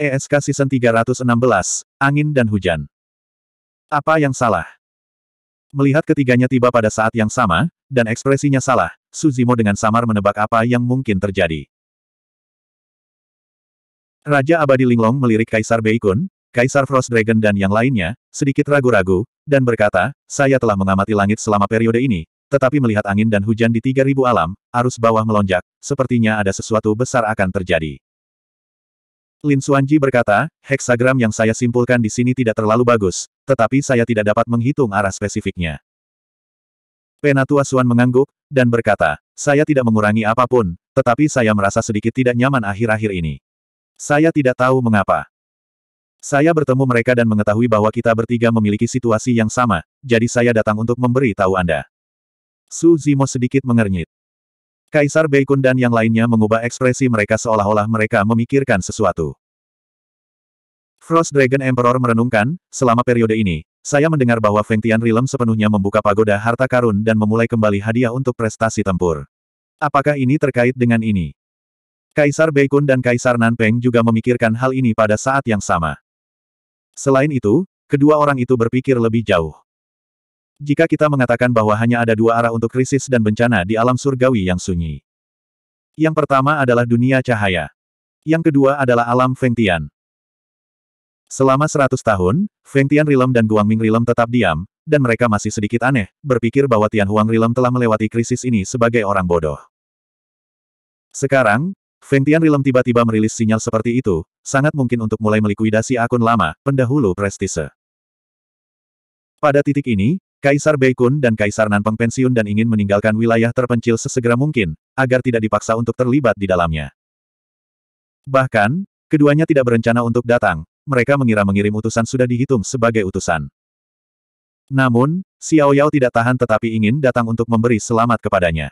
ESK Season 316, Angin dan Hujan. Apa yang salah? Melihat ketiganya tiba pada saat yang sama, dan ekspresinya salah, Suzimo dengan samar menebak apa yang mungkin terjadi. Raja Abadi Linglong melirik Kaisar Beikun, Kaisar Frost Dragon dan yang lainnya, sedikit ragu-ragu, dan berkata, saya telah mengamati langit selama periode ini, tetapi melihat angin dan hujan di 3000 alam, arus bawah melonjak, sepertinya ada sesuatu besar akan terjadi. Lin Suanji berkata, heksagram yang saya simpulkan di sini tidak terlalu bagus, tetapi saya tidak dapat menghitung arah spesifiknya. Penatua Suan mengangguk, dan berkata, saya tidak mengurangi apapun, tetapi saya merasa sedikit tidak nyaman akhir-akhir ini. Saya tidak tahu mengapa. Saya bertemu mereka dan mengetahui bahwa kita bertiga memiliki situasi yang sama, jadi saya datang untuk memberi tahu Anda. Su Zimo sedikit mengernyit. Kaisar Beikun dan yang lainnya mengubah ekspresi mereka seolah-olah mereka memikirkan sesuatu. Frost Dragon Emperor merenungkan, selama periode ini, saya mendengar bahwa Feng Tian Realm sepenuhnya membuka pagoda harta karun dan memulai kembali hadiah untuk prestasi tempur. Apakah ini terkait dengan ini? Kaisar Beikun dan Kaisar Nanpeng juga memikirkan hal ini pada saat yang sama. Selain itu, kedua orang itu berpikir lebih jauh. Jika kita mengatakan bahwa hanya ada dua arah untuk krisis dan bencana di alam surgawi yang sunyi. Yang pertama adalah dunia cahaya. Yang kedua adalah alam Feng Tian. Selama seratus tahun, Feng Tian Rilem dan Guang Ming Rilem tetap diam, dan mereka masih sedikit aneh, berpikir bahwa Tian Huang Rilem telah melewati krisis ini sebagai orang bodoh. Sekarang, Feng Tian Rilem tiba-tiba merilis sinyal seperti itu, sangat mungkin untuk mulai melikuidasi akun lama, pendahulu prestise. Pada titik ini, Kaisar Beikun dan Kaisar Nanpeng pensiun dan ingin meninggalkan wilayah terpencil sesegera mungkin, agar tidak dipaksa untuk terlibat di dalamnya. Bahkan, keduanya tidak berencana untuk datang, mereka mengira mengirim utusan sudah dihitung sebagai utusan. Namun, Xiao Yao tidak tahan tetapi ingin datang untuk memberi selamat kepadanya.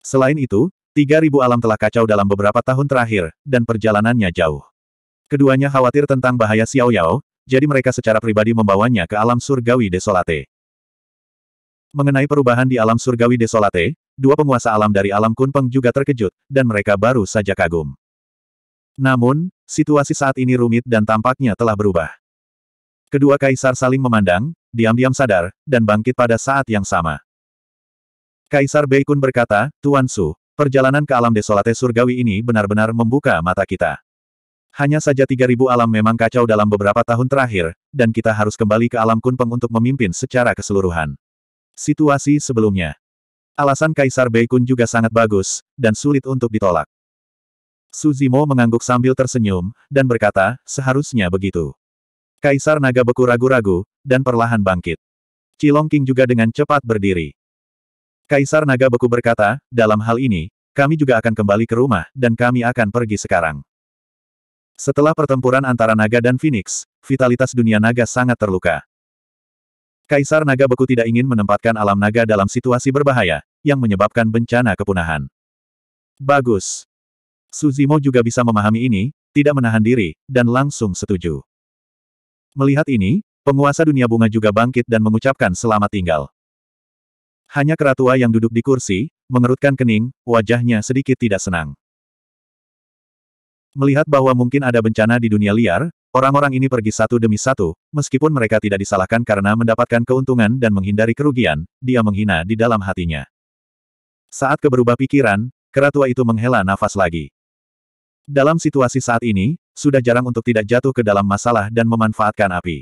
Selain itu, 3000 alam telah kacau dalam beberapa tahun terakhir, dan perjalanannya jauh. Keduanya khawatir tentang bahaya Xiao Yao, jadi mereka secara pribadi membawanya ke alam surgawi desolate. Mengenai perubahan di alam surgawi desolate, dua penguasa alam dari alam Kunpeng juga terkejut, dan mereka baru saja kagum. Namun, situasi saat ini rumit dan tampaknya telah berubah. Kedua kaisar saling memandang, diam-diam sadar, dan bangkit pada saat yang sama. Kaisar Beikun berkata, Tuan Su, perjalanan ke alam desolate surgawi ini benar-benar membuka mata kita. Hanya saja 3000 alam memang kacau dalam beberapa tahun terakhir, dan kita harus kembali ke alam Kunpeng untuk memimpin secara keseluruhan. Situasi sebelumnya. Alasan Kaisar Beikun juga sangat bagus, dan sulit untuk ditolak. Suzimo mengangguk sambil tersenyum, dan berkata, seharusnya begitu. Kaisar naga beku ragu-ragu, dan perlahan bangkit. Cilong King juga dengan cepat berdiri. Kaisar naga beku berkata, dalam hal ini, kami juga akan kembali ke rumah, dan kami akan pergi sekarang. Setelah pertempuran antara naga dan Phoenix, vitalitas dunia naga sangat terluka. Kaisar naga beku tidak ingin menempatkan alam naga dalam situasi berbahaya, yang menyebabkan bencana kepunahan. Bagus. Suzimo juga bisa memahami ini, tidak menahan diri, dan langsung setuju. Melihat ini, penguasa dunia bunga juga bangkit dan mengucapkan selamat tinggal. Hanya keratua yang duduk di kursi, mengerutkan kening, wajahnya sedikit tidak senang. Melihat bahwa mungkin ada bencana di dunia liar, orang-orang ini pergi satu demi satu, meskipun mereka tidak disalahkan karena mendapatkan keuntungan dan menghindari kerugian, dia menghina di dalam hatinya. Saat keberubah pikiran, keratua itu menghela nafas lagi. Dalam situasi saat ini, sudah jarang untuk tidak jatuh ke dalam masalah dan memanfaatkan api.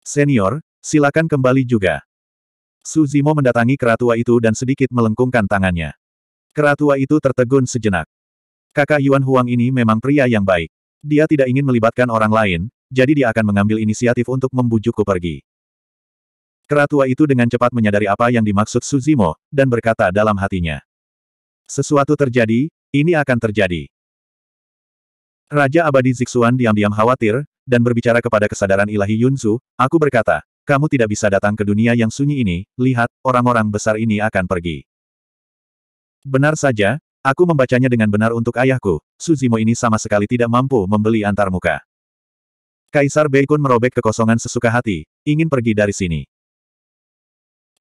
Senior, silakan kembali juga. Suzimo mendatangi keratua itu dan sedikit melengkungkan tangannya. Keratua itu tertegun sejenak. Kakak Yuan Huang ini memang pria yang baik. Dia tidak ingin melibatkan orang lain, jadi dia akan mengambil inisiatif untuk membujukku pergi. Keratua itu dengan cepat menyadari apa yang dimaksud Suzimo, dan berkata dalam hatinya. Sesuatu terjadi, ini akan terjadi. Raja Abadi Zixuan diam-diam khawatir, dan berbicara kepada kesadaran ilahi Yunzu, aku berkata, kamu tidak bisa datang ke dunia yang sunyi ini, lihat, orang-orang besar ini akan pergi. Benar saja, aku membacanya dengan benar untuk ayahku, Suzimo ini sama sekali tidak mampu membeli antarmuka. Kaisar Beikun merobek kekosongan sesuka hati, ingin pergi dari sini.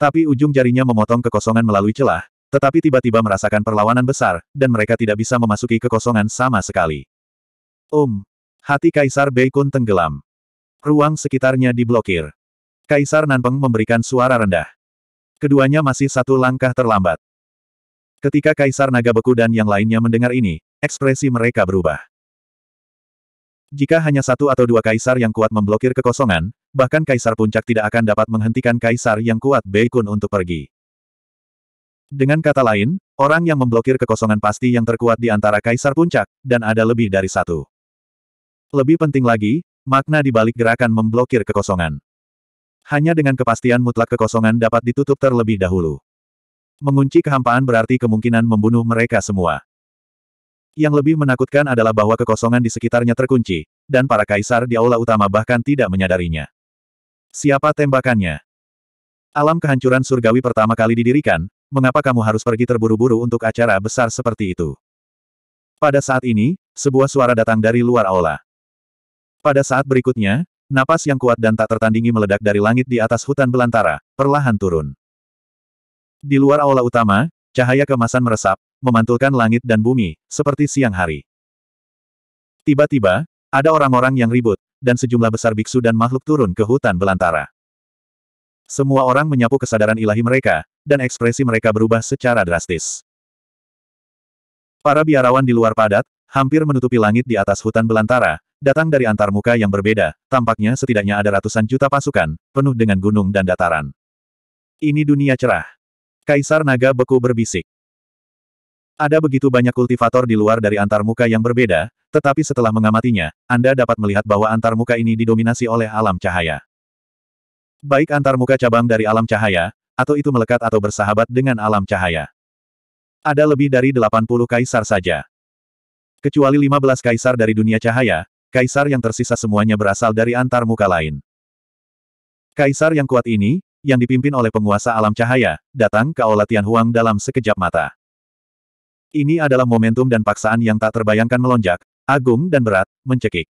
Tapi ujung jarinya memotong kekosongan melalui celah, tetapi tiba-tiba merasakan perlawanan besar, dan mereka tidak bisa memasuki kekosongan sama sekali. Om! Hati Kaisar Beikun tenggelam. Ruang sekitarnya diblokir. Kaisar Nanpeng memberikan suara rendah. Keduanya masih satu langkah terlambat. Ketika Kaisar Naga Beku dan yang lainnya mendengar ini, ekspresi mereka berubah. Jika hanya satu atau dua kaisar yang kuat memblokir kekosongan, bahkan kaisar puncak tidak akan dapat menghentikan kaisar yang kuat Beikun untuk pergi. Dengan kata lain, orang yang memblokir kekosongan pasti yang terkuat di antara kaisar puncak, dan ada lebih dari satu. Lebih penting lagi, makna di balik gerakan memblokir kekosongan. Hanya dengan kepastian mutlak kekosongan dapat ditutup terlebih dahulu. Mengunci kehampaan berarti kemungkinan membunuh mereka semua. Yang lebih menakutkan adalah bahwa kekosongan di sekitarnya terkunci, dan para kaisar di aula utama bahkan tidak menyadarinya. Siapa tembakannya? Alam kehancuran surgawi pertama kali didirikan, mengapa kamu harus pergi terburu-buru untuk acara besar seperti itu? Pada saat ini, sebuah suara datang dari luar aula. Pada saat berikutnya, napas yang kuat dan tak tertandingi meledak dari langit di atas hutan belantara, perlahan turun. Di luar aula utama, cahaya kemasan meresap, memantulkan langit dan bumi, seperti siang hari. Tiba-tiba, ada orang-orang yang ribut, dan sejumlah besar biksu dan makhluk turun ke hutan belantara. Semua orang menyapu kesadaran ilahi mereka, dan ekspresi mereka berubah secara drastis. Para biarawan di luar padat, hampir menutupi langit di atas hutan belantara, datang dari antar muka yang berbeda, tampaknya setidaknya ada ratusan juta pasukan, penuh dengan gunung dan dataran. Ini dunia cerah. Kaisar naga beku berbisik. Ada begitu banyak kultivator di luar dari antar muka yang berbeda, tetapi setelah mengamatinya, Anda dapat melihat bahwa antar muka ini didominasi oleh alam cahaya. Baik antar muka cabang dari alam cahaya, atau itu melekat atau bersahabat dengan alam cahaya. Ada lebih dari 80 kaisar saja. Kecuali 15 kaisar dari dunia cahaya, kaisar yang tersisa semuanya berasal dari antar muka lain. Kaisar yang kuat ini, yang dipimpin oleh penguasa alam cahaya, datang ke Aula Tianhuang dalam sekejap mata. Ini adalah momentum dan paksaan yang tak terbayangkan melonjak, agung dan berat, mencekik.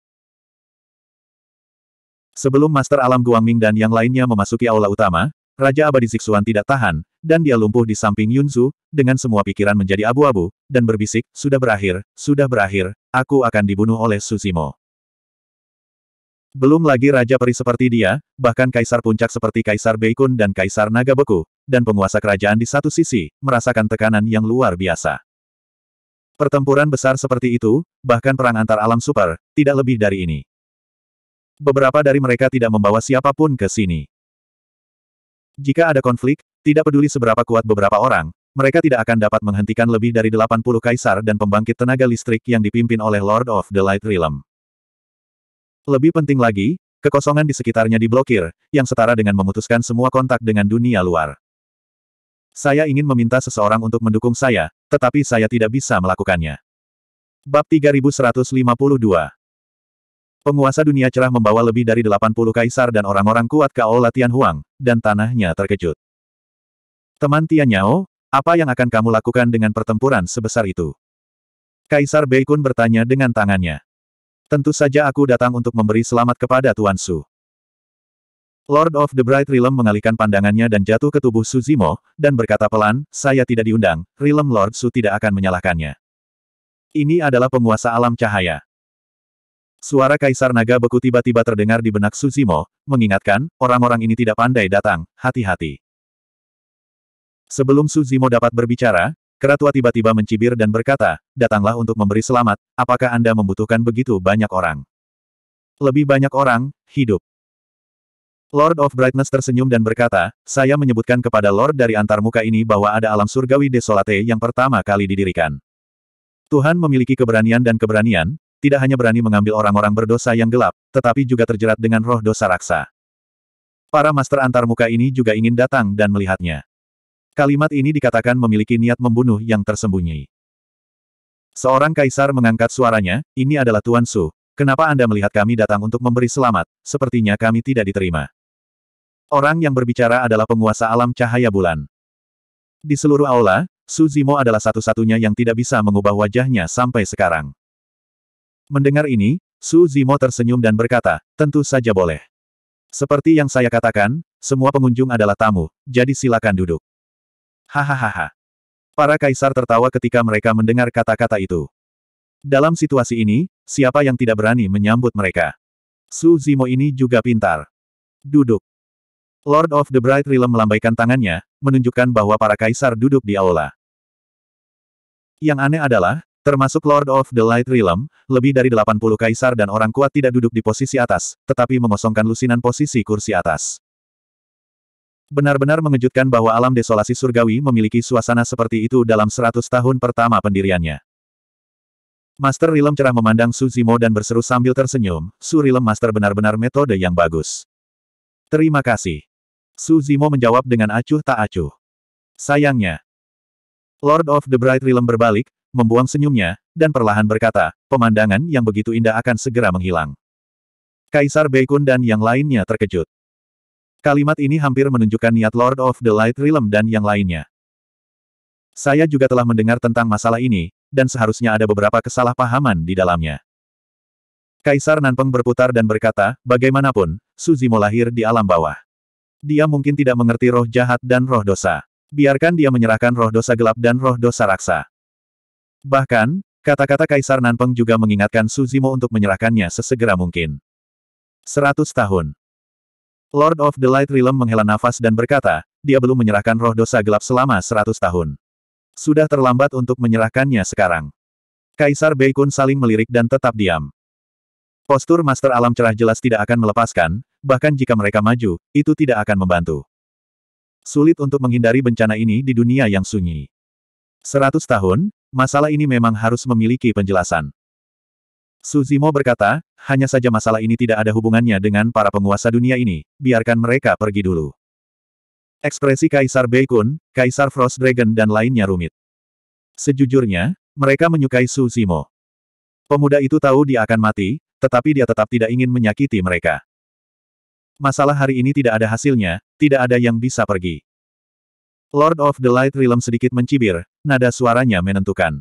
Sebelum Master Alam Guangming dan yang lainnya memasuki aula utama, Raja Abadi Zixuan tidak tahan, dan dia lumpuh di samping Yunzu, dengan semua pikiran menjadi abu-abu, dan berbisik, sudah berakhir, sudah berakhir, aku akan dibunuh oleh Suzimo. Belum lagi Raja Peri seperti dia, bahkan Kaisar Puncak seperti Kaisar Beikun dan Kaisar Naga Beku, dan penguasa kerajaan di satu sisi, merasakan tekanan yang luar biasa. Pertempuran besar seperti itu, bahkan perang antar alam super, tidak lebih dari ini. Beberapa dari mereka tidak membawa siapapun ke sini. Jika ada konflik, tidak peduli seberapa kuat beberapa orang, mereka tidak akan dapat menghentikan lebih dari 80 kaisar dan pembangkit tenaga listrik yang dipimpin oleh Lord of the Light Realm. Lebih penting lagi, kekosongan di sekitarnya diblokir, yang setara dengan memutuskan semua kontak dengan dunia luar. Saya ingin meminta seseorang untuk mendukung saya, tetapi saya tidak bisa melakukannya. Bab 3152 Penguasa dunia cerah membawa lebih dari 80 kaisar dan orang-orang kuat ke Aula Tianhuang, dan tanahnya terkejut. Teman Tianyao, apa yang akan kamu lakukan dengan pertempuran sebesar itu? Kaisar Beikun bertanya dengan tangannya. Tentu saja aku datang untuk memberi selamat kepada Tuan Su. Lord of the Bright Realm mengalihkan pandangannya dan jatuh ke tubuh Suzimo, dan berkata pelan, saya tidak diundang, Realm Lord Su tidak akan menyalahkannya. Ini adalah penguasa alam cahaya. Suara Kaisar Naga beku tiba-tiba terdengar di benak Suzimo, mengingatkan, orang-orang ini tidak pandai datang, hati-hati. Sebelum Suzimo dapat berbicara, Keratua tiba-tiba mencibir dan berkata, datanglah untuk memberi selamat, apakah Anda membutuhkan begitu banyak orang? Lebih banyak orang, hidup. Lord of Brightness tersenyum dan berkata, saya menyebutkan kepada Lord dari antarmuka ini bahwa ada alam surgawi desolate yang pertama kali didirikan. Tuhan memiliki keberanian dan keberanian, tidak hanya berani mengambil orang-orang berdosa yang gelap, tetapi juga terjerat dengan roh dosa raksa. Para master antarmuka ini juga ingin datang dan melihatnya. Kalimat ini dikatakan memiliki niat membunuh yang tersembunyi. Seorang kaisar mengangkat suaranya, ini adalah Tuan Su. Kenapa Anda melihat kami datang untuk memberi selamat, sepertinya kami tidak diterima. Orang yang berbicara adalah penguasa alam cahaya bulan. Di seluruh aula, Su Zimo adalah satu-satunya yang tidak bisa mengubah wajahnya sampai sekarang. Mendengar ini, Su Zimo tersenyum dan berkata, tentu saja boleh. Seperti yang saya katakan, semua pengunjung adalah tamu, jadi silakan duduk. Hahaha. Para kaisar tertawa ketika mereka mendengar kata-kata itu. Dalam situasi ini, siapa yang tidak berani menyambut mereka? Su Zimo ini juga pintar. Duduk. Lord of the Bright Realm melambaikan tangannya, menunjukkan bahwa para kaisar duduk di aula. Yang aneh adalah, termasuk Lord of the Light Realm, lebih dari 80 kaisar dan orang kuat tidak duduk di posisi atas, tetapi mengosongkan lusinan posisi kursi atas. Benar-benar mengejutkan bahwa alam desolasi surgawi memiliki suasana seperti itu dalam seratus tahun pertama pendiriannya. Master Rilem cerah memandang Su Zimo dan berseru sambil tersenyum, Su Rilem Master benar-benar metode yang bagus. Terima kasih. Su Zimo menjawab dengan acuh tak acuh. Sayangnya. Lord of the Bright Rilem berbalik, membuang senyumnya, dan perlahan berkata, pemandangan yang begitu indah akan segera menghilang. Kaisar Beikun dan yang lainnya terkejut. Kalimat ini hampir menunjukkan niat Lord of the Light Realm dan yang lainnya. Saya juga telah mendengar tentang masalah ini, dan seharusnya ada beberapa kesalahpahaman di dalamnya. Kaisar Nanpeng berputar dan berkata, bagaimanapun, Suzimo lahir di alam bawah. Dia mungkin tidak mengerti roh jahat dan roh dosa. Biarkan dia menyerahkan roh dosa gelap dan roh dosa raksa. Bahkan, kata-kata Kaisar Nanpeng juga mengingatkan Suzimo untuk menyerahkannya sesegera mungkin. Seratus tahun. Lord of the Light Realm menghela nafas dan berkata, dia belum menyerahkan roh dosa gelap selama seratus tahun. Sudah terlambat untuk menyerahkannya sekarang. Kaisar Beikun saling melirik dan tetap diam. Postur Master Alam Cerah jelas tidak akan melepaskan, bahkan jika mereka maju, itu tidak akan membantu. Sulit untuk menghindari bencana ini di dunia yang sunyi. Seratus tahun, masalah ini memang harus memiliki penjelasan. Suzimo berkata, hanya saja masalah ini tidak ada hubungannya dengan para penguasa dunia ini, biarkan mereka pergi dulu. Ekspresi Kaisar Beikun, Kaisar Frost Dragon dan lainnya rumit. Sejujurnya, mereka menyukai Suzimo. Pemuda itu tahu dia akan mati, tetapi dia tetap tidak ingin menyakiti mereka. Masalah hari ini tidak ada hasilnya, tidak ada yang bisa pergi. Lord of the Light Realm sedikit mencibir, nada suaranya menentukan.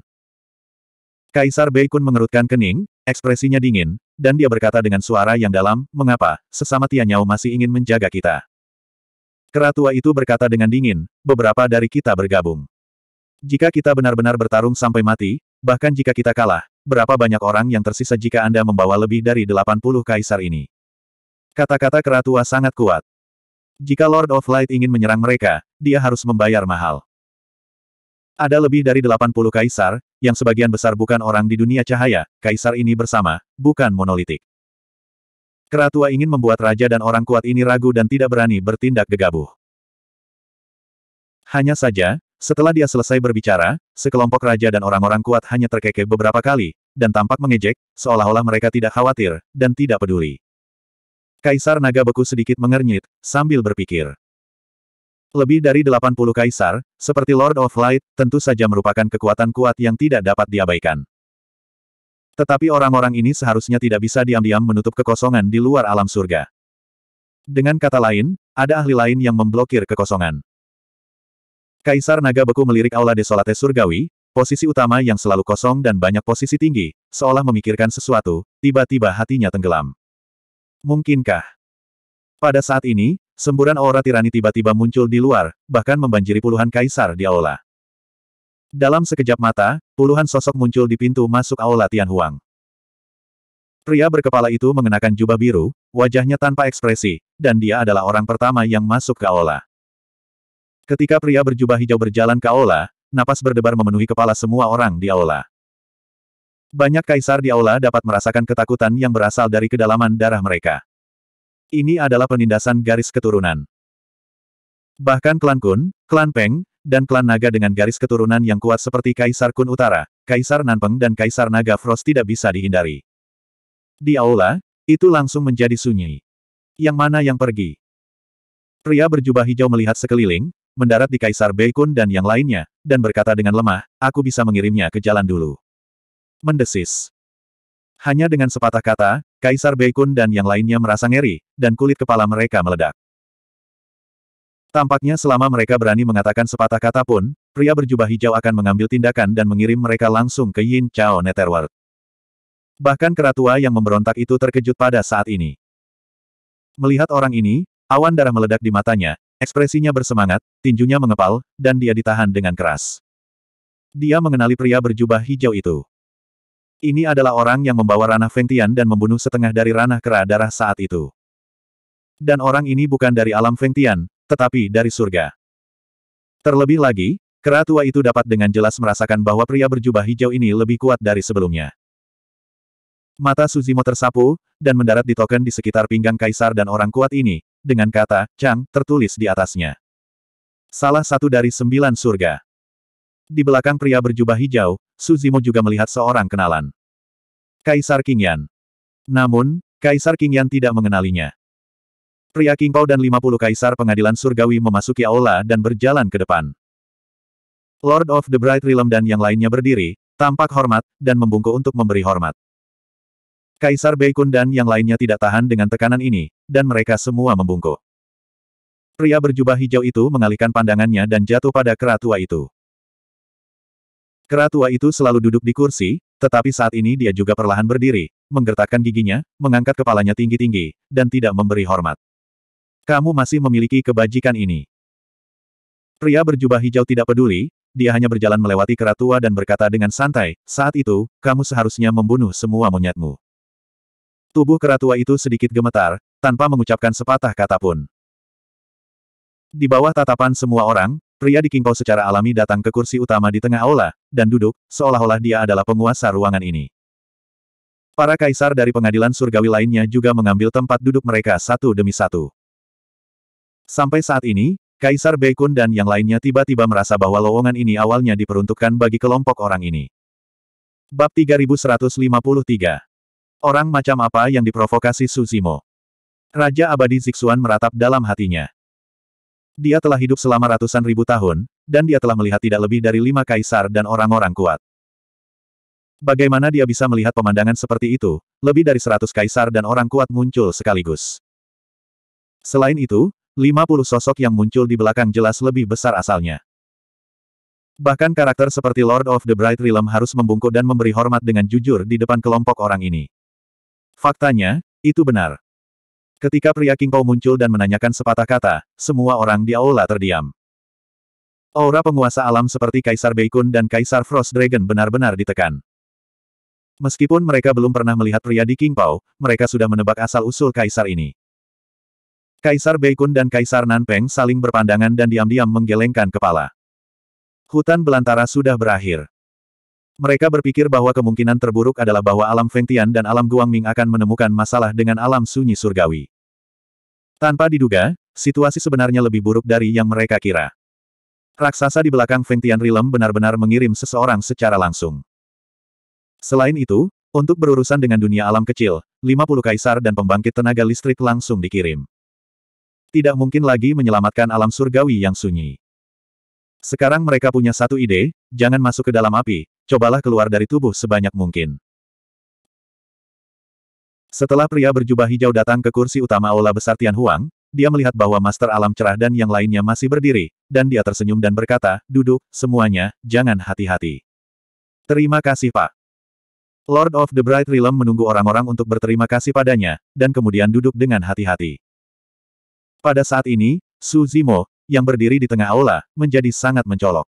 Kaisar Beikun mengerutkan kening, Ekspresinya dingin, dan dia berkata dengan suara yang dalam, mengapa, sesama Tianyao masih ingin menjaga kita. Keratua itu berkata dengan dingin, beberapa dari kita bergabung. Jika kita benar-benar bertarung sampai mati, bahkan jika kita kalah, berapa banyak orang yang tersisa jika Anda membawa lebih dari 80 kaisar ini? Kata-kata keratua sangat kuat. Jika Lord of Light ingin menyerang mereka, dia harus membayar mahal. Ada lebih dari 80 kaisar, yang sebagian besar bukan orang di dunia cahaya, kaisar ini bersama, bukan monolitik. Keratua ingin membuat raja dan orang kuat ini ragu dan tidak berani bertindak gegabah. Hanya saja, setelah dia selesai berbicara, sekelompok raja dan orang-orang kuat hanya terkekeh beberapa kali, dan tampak mengejek, seolah-olah mereka tidak khawatir, dan tidak peduli. Kaisar naga beku sedikit mengernyit, sambil berpikir. Lebih dari 80 kaisar, seperti Lord of Light, tentu saja merupakan kekuatan kuat yang tidak dapat diabaikan. Tetapi orang-orang ini seharusnya tidak bisa diam-diam menutup kekosongan di luar alam surga. Dengan kata lain, ada ahli lain yang memblokir kekosongan. Kaisar Naga Beku melirik Aula Desolate Surgawi, posisi utama yang selalu kosong dan banyak posisi tinggi, seolah memikirkan sesuatu, tiba-tiba hatinya tenggelam. Mungkinkah? Pada saat ini, Semburan aura tirani tiba-tiba muncul di luar, bahkan membanjiri puluhan kaisar di aula. Dalam sekejap mata, puluhan sosok muncul di pintu masuk aula Tianhuang. Pria berkepala itu mengenakan jubah biru, wajahnya tanpa ekspresi, dan dia adalah orang pertama yang masuk ke aula. Ketika pria berjubah hijau berjalan ke aula, napas berdebar memenuhi kepala semua orang di aula. Banyak kaisar di aula dapat merasakan ketakutan yang berasal dari kedalaman darah mereka. Ini adalah penindasan garis keturunan. Bahkan klan Kun, klan Peng, dan klan Naga dengan garis keturunan yang kuat seperti Kaisar Kun Utara, Kaisar Nanpeng dan Kaisar Naga Frost tidak bisa dihindari. Di aula, itu langsung menjadi sunyi. Yang mana yang pergi? Pria berjubah hijau melihat sekeliling, mendarat di Kaisar Beikun dan yang lainnya, dan berkata dengan lemah, aku bisa mengirimnya ke jalan dulu. Mendesis. Hanya dengan sepatah kata, Kaisar Beikun dan yang lainnya merasa ngeri, dan kulit kepala mereka meledak. Tampaknya selama mereka berani mengatakan sepatah kata pun, pria berjubah hijau akan mengambil tindakan dan mengirim mereka langsung ke Yin Chao Netherworld. Bahkan keratua yang memberontak itu terkejut pada saat ini. Melihat orang ini, awan darah meledak di matanya, ekspresinya bersemangat, tinjunya mengepal, dan dia ditahan dengan keras. Dia mengenali pria berjubah hijau itu. Ini adalah orang yang membawa ranah Fengtian dan membunuh setengah dari ranah kera darah saat itu. Dan orang ini bukan dari alam Fengtian, tetapi dari surga. Terlebih lagi, kera tua itu dapat dengan jelas merasakan bahwa pria berjubah hijau ini lebih kuat dari sebelumnya. Mata Suzimo tersapu, dan mendarat di token di sekitar pinggang kaisar dan orang kuat ini, dengan kata, Chang, tertulis di atasnya. Salah satu dari sembilan surga. Di belakang pria berjubah hijau, Suzimo juga melihat seorang kenalan. Kaisar Kingyan. Namun, Kaisar Kingyan tidak mengenalinya. Pria Kingpao dan 50 kaisar pengadilan surgawi memasuki aula dan berjalan ke depan. Lord of the Bright Realm dan yang lainnya berdiri, tampak hormat, dan membungkuk untuk memberi hormat. Kaisar Beikun dan yang lainnya tidak tahan dengan tekanan ini, dan mereka semua membungkuk. Pria berjubah hijau itu mengalihkan pandangannya dan jatuh pada kera itu. Keratua itu selalu duduk di kursi, tetapi saat ini dia juga perlahan berdiri, menggertakkan giginya, mengangkat kepalanya tinggi-tinggi, dan tidak memberi hormat. Kamu masih memiliki kebajikan ini. Pria berjubah hijau tidak peduli, dia hanya berjalan melewati keratua dan berkata dengan santai, saat itu, kamu seharusnya membunuh semua monyetmu. Tubuh keratua itu sedikit gemetar, tanpa mengucapkan sepatah kata pun. Di bawah tatapan semua orang, Pria di Kingpao secara alami datang ke kursi utama di tengah aula, dan duduk, seolah-olah dia adalah penguasa ruangan ini. Para kaisar dari pengadilan surgawi lainnya juga mengambil tempat duduk mereka satu demi satu. Sampai saat ini, Kaisar Beikun dan yang lainnya tiba-tiba merasa bahwa lowongan ini awalnya diperuntukkan bagi kelompok orang ini. Bab 3153 Orang macam apa yang diprovokasi Suzimo? Raja Abadi Zixuan meratap dalam hatinya. Dia telah hidup selama ratusan ribu tahun, dan dia telah melihat tidak lebih dari lima kaisar dan orang-orang kuat. Bagaimana dia bisa melihat pemandangan seperti itu, lebih dari seratus kaisar dan orang kuat muncul sekaligus. Selain itu, lima puluh sosok yang muncul di belakang jelas lebih besar asalnya. Bahkan karakter seperti Lord of the Bright Realm harus membungkuk dan memberi hormat dengan jujur di depan kelompok orang ini. Faktanya, itu benar. Ketika pria King Pao muncul dan menanyakan sepatah kata, semua orang di aula terdiam. Aura penguasa alam seperti Kaisar Beikun dan Kaisar Frost Dragon benar-benar ditekan. Meskipun mereka belum pernah melihat pria di King Pao, mereka sudah menebak asal-usul kaisar ini. Kaisar Beikun dan Kaisar Nanpeng saling berpandangan dan diam-diam menggelengkan kepala. Hutan belantara sudah berakhir. Mereka berpikir bahwa kemungkinan terburuk adalah bahwa alam Fengtian dan alam Guangming akan menemukan masalah dengan alam sunyi surgawi. Tanpa diduga, situasi sebenarnya lebih buruk dari yang mereka kira. Raksasa di belakang Fengtian Rilem benar-benar mengirim seseorang secara langsung. Selain itu, untuk berurusan dengan dunia alam kecil, 50 kaisar dan pembangkit tenaga listrik langsung dikirim. Tidak mungkin lagi menyelamatkan alam surgawi yang sunyi. Sekarang mereka punya satu ide, jangan masuk ke dalam api, cobalah keluar dari tubuh sebanyak mungkin. Setelah pria berjubah hijau datang ke kursi utama Aula Besar Tian Huang, dia melihat bahwa Master Alam Cerah dan yang lainnya masih berdiri, dan dia tersenyum dan berkata, duduk, semuanya, jangan hati-hati. Terima kasih Pak. Lord of the Bright Realm menunggu orang-orang untuk berterima kasih padanya, dan kemudian duduk dengan hati-hati. Pada saat ini, Su Zimo, yang berdiri di tengah aula, menjadi sangat mencolok.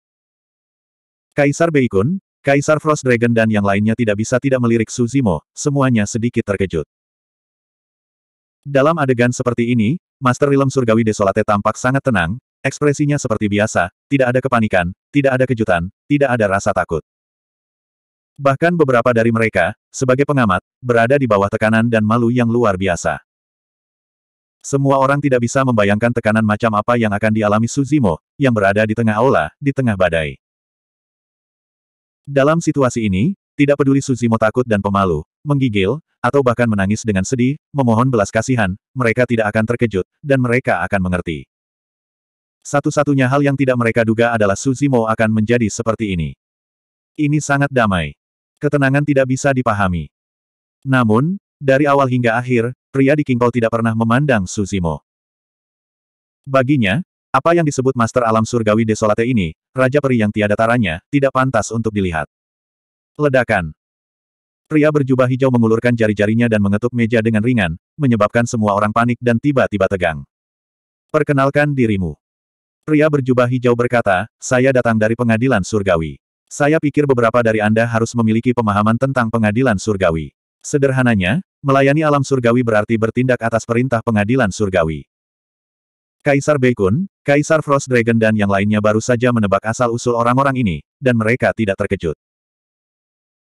Kaisar Beikun, Kaisar Frost Dragon dan yang lainnya tidak bisa tidak melirik Suzimo, semuanya sedikit terkejut. Dalam adegan seperti ini, Master Rilem Surgawi Desolate tampak sangat tenang, ekspresinya seperti biasa, tidak ada kepanikan, tidak ada kejutan, tidak ada rasa takut. Bahkan beberapa dari mereka, sebagai pengamat, berada di bawah tekanan dan malu yang luar biasa. Semua orang tidak bisa membayangkan tekanan macam apa yang akan dialami Suzimo, yang berada di tengah aula, di tengah badai. Dalam situasi ini, tidak peduli Suzimo takut dan pemalu, menggigil, atau bahkan menangis dengan sedih, memohon belas kasihan, mereka tidak akan terkejut, dan mereka akan mengerti. Satu-satunya hal yang tidak mereka duga adalah Suzimo akan menjadi seperti ini. Ini sangat damai. Ketenangan tidak bisa dipahami. Namun, dari awal hingga akhir, pria di Kingkou tidak pernah memandang Suzimo. Baginya, apa yang disebut Master Alam Surgawi Desolate ini, Raja Peri yang tiada taranya, tidak pantas untuk dilihat. Ledakan. Pria berjubah hijau mengulurkan jari-jarinya dan mengetuk meja dengan ringan, menyebabkan semua orang panik dan tiba-tiba tegang. Perkenalkan dirimu. Pria berjubah hijau berkata, saya datang dari pengadilan surgawi. Saya pikir beberapa dari Anda harus memiliki pemahaman tentang pengadilan surgawi. Sederhananya, melayani alam surgawi berarti bertindak atas perintah pengadilan surgawi. Kaisar Beikun, Kaisar Frost Dragon dan yang lainnya baru saja menebak asal-usul orang-orang ini, dan mereka tidak terkejut.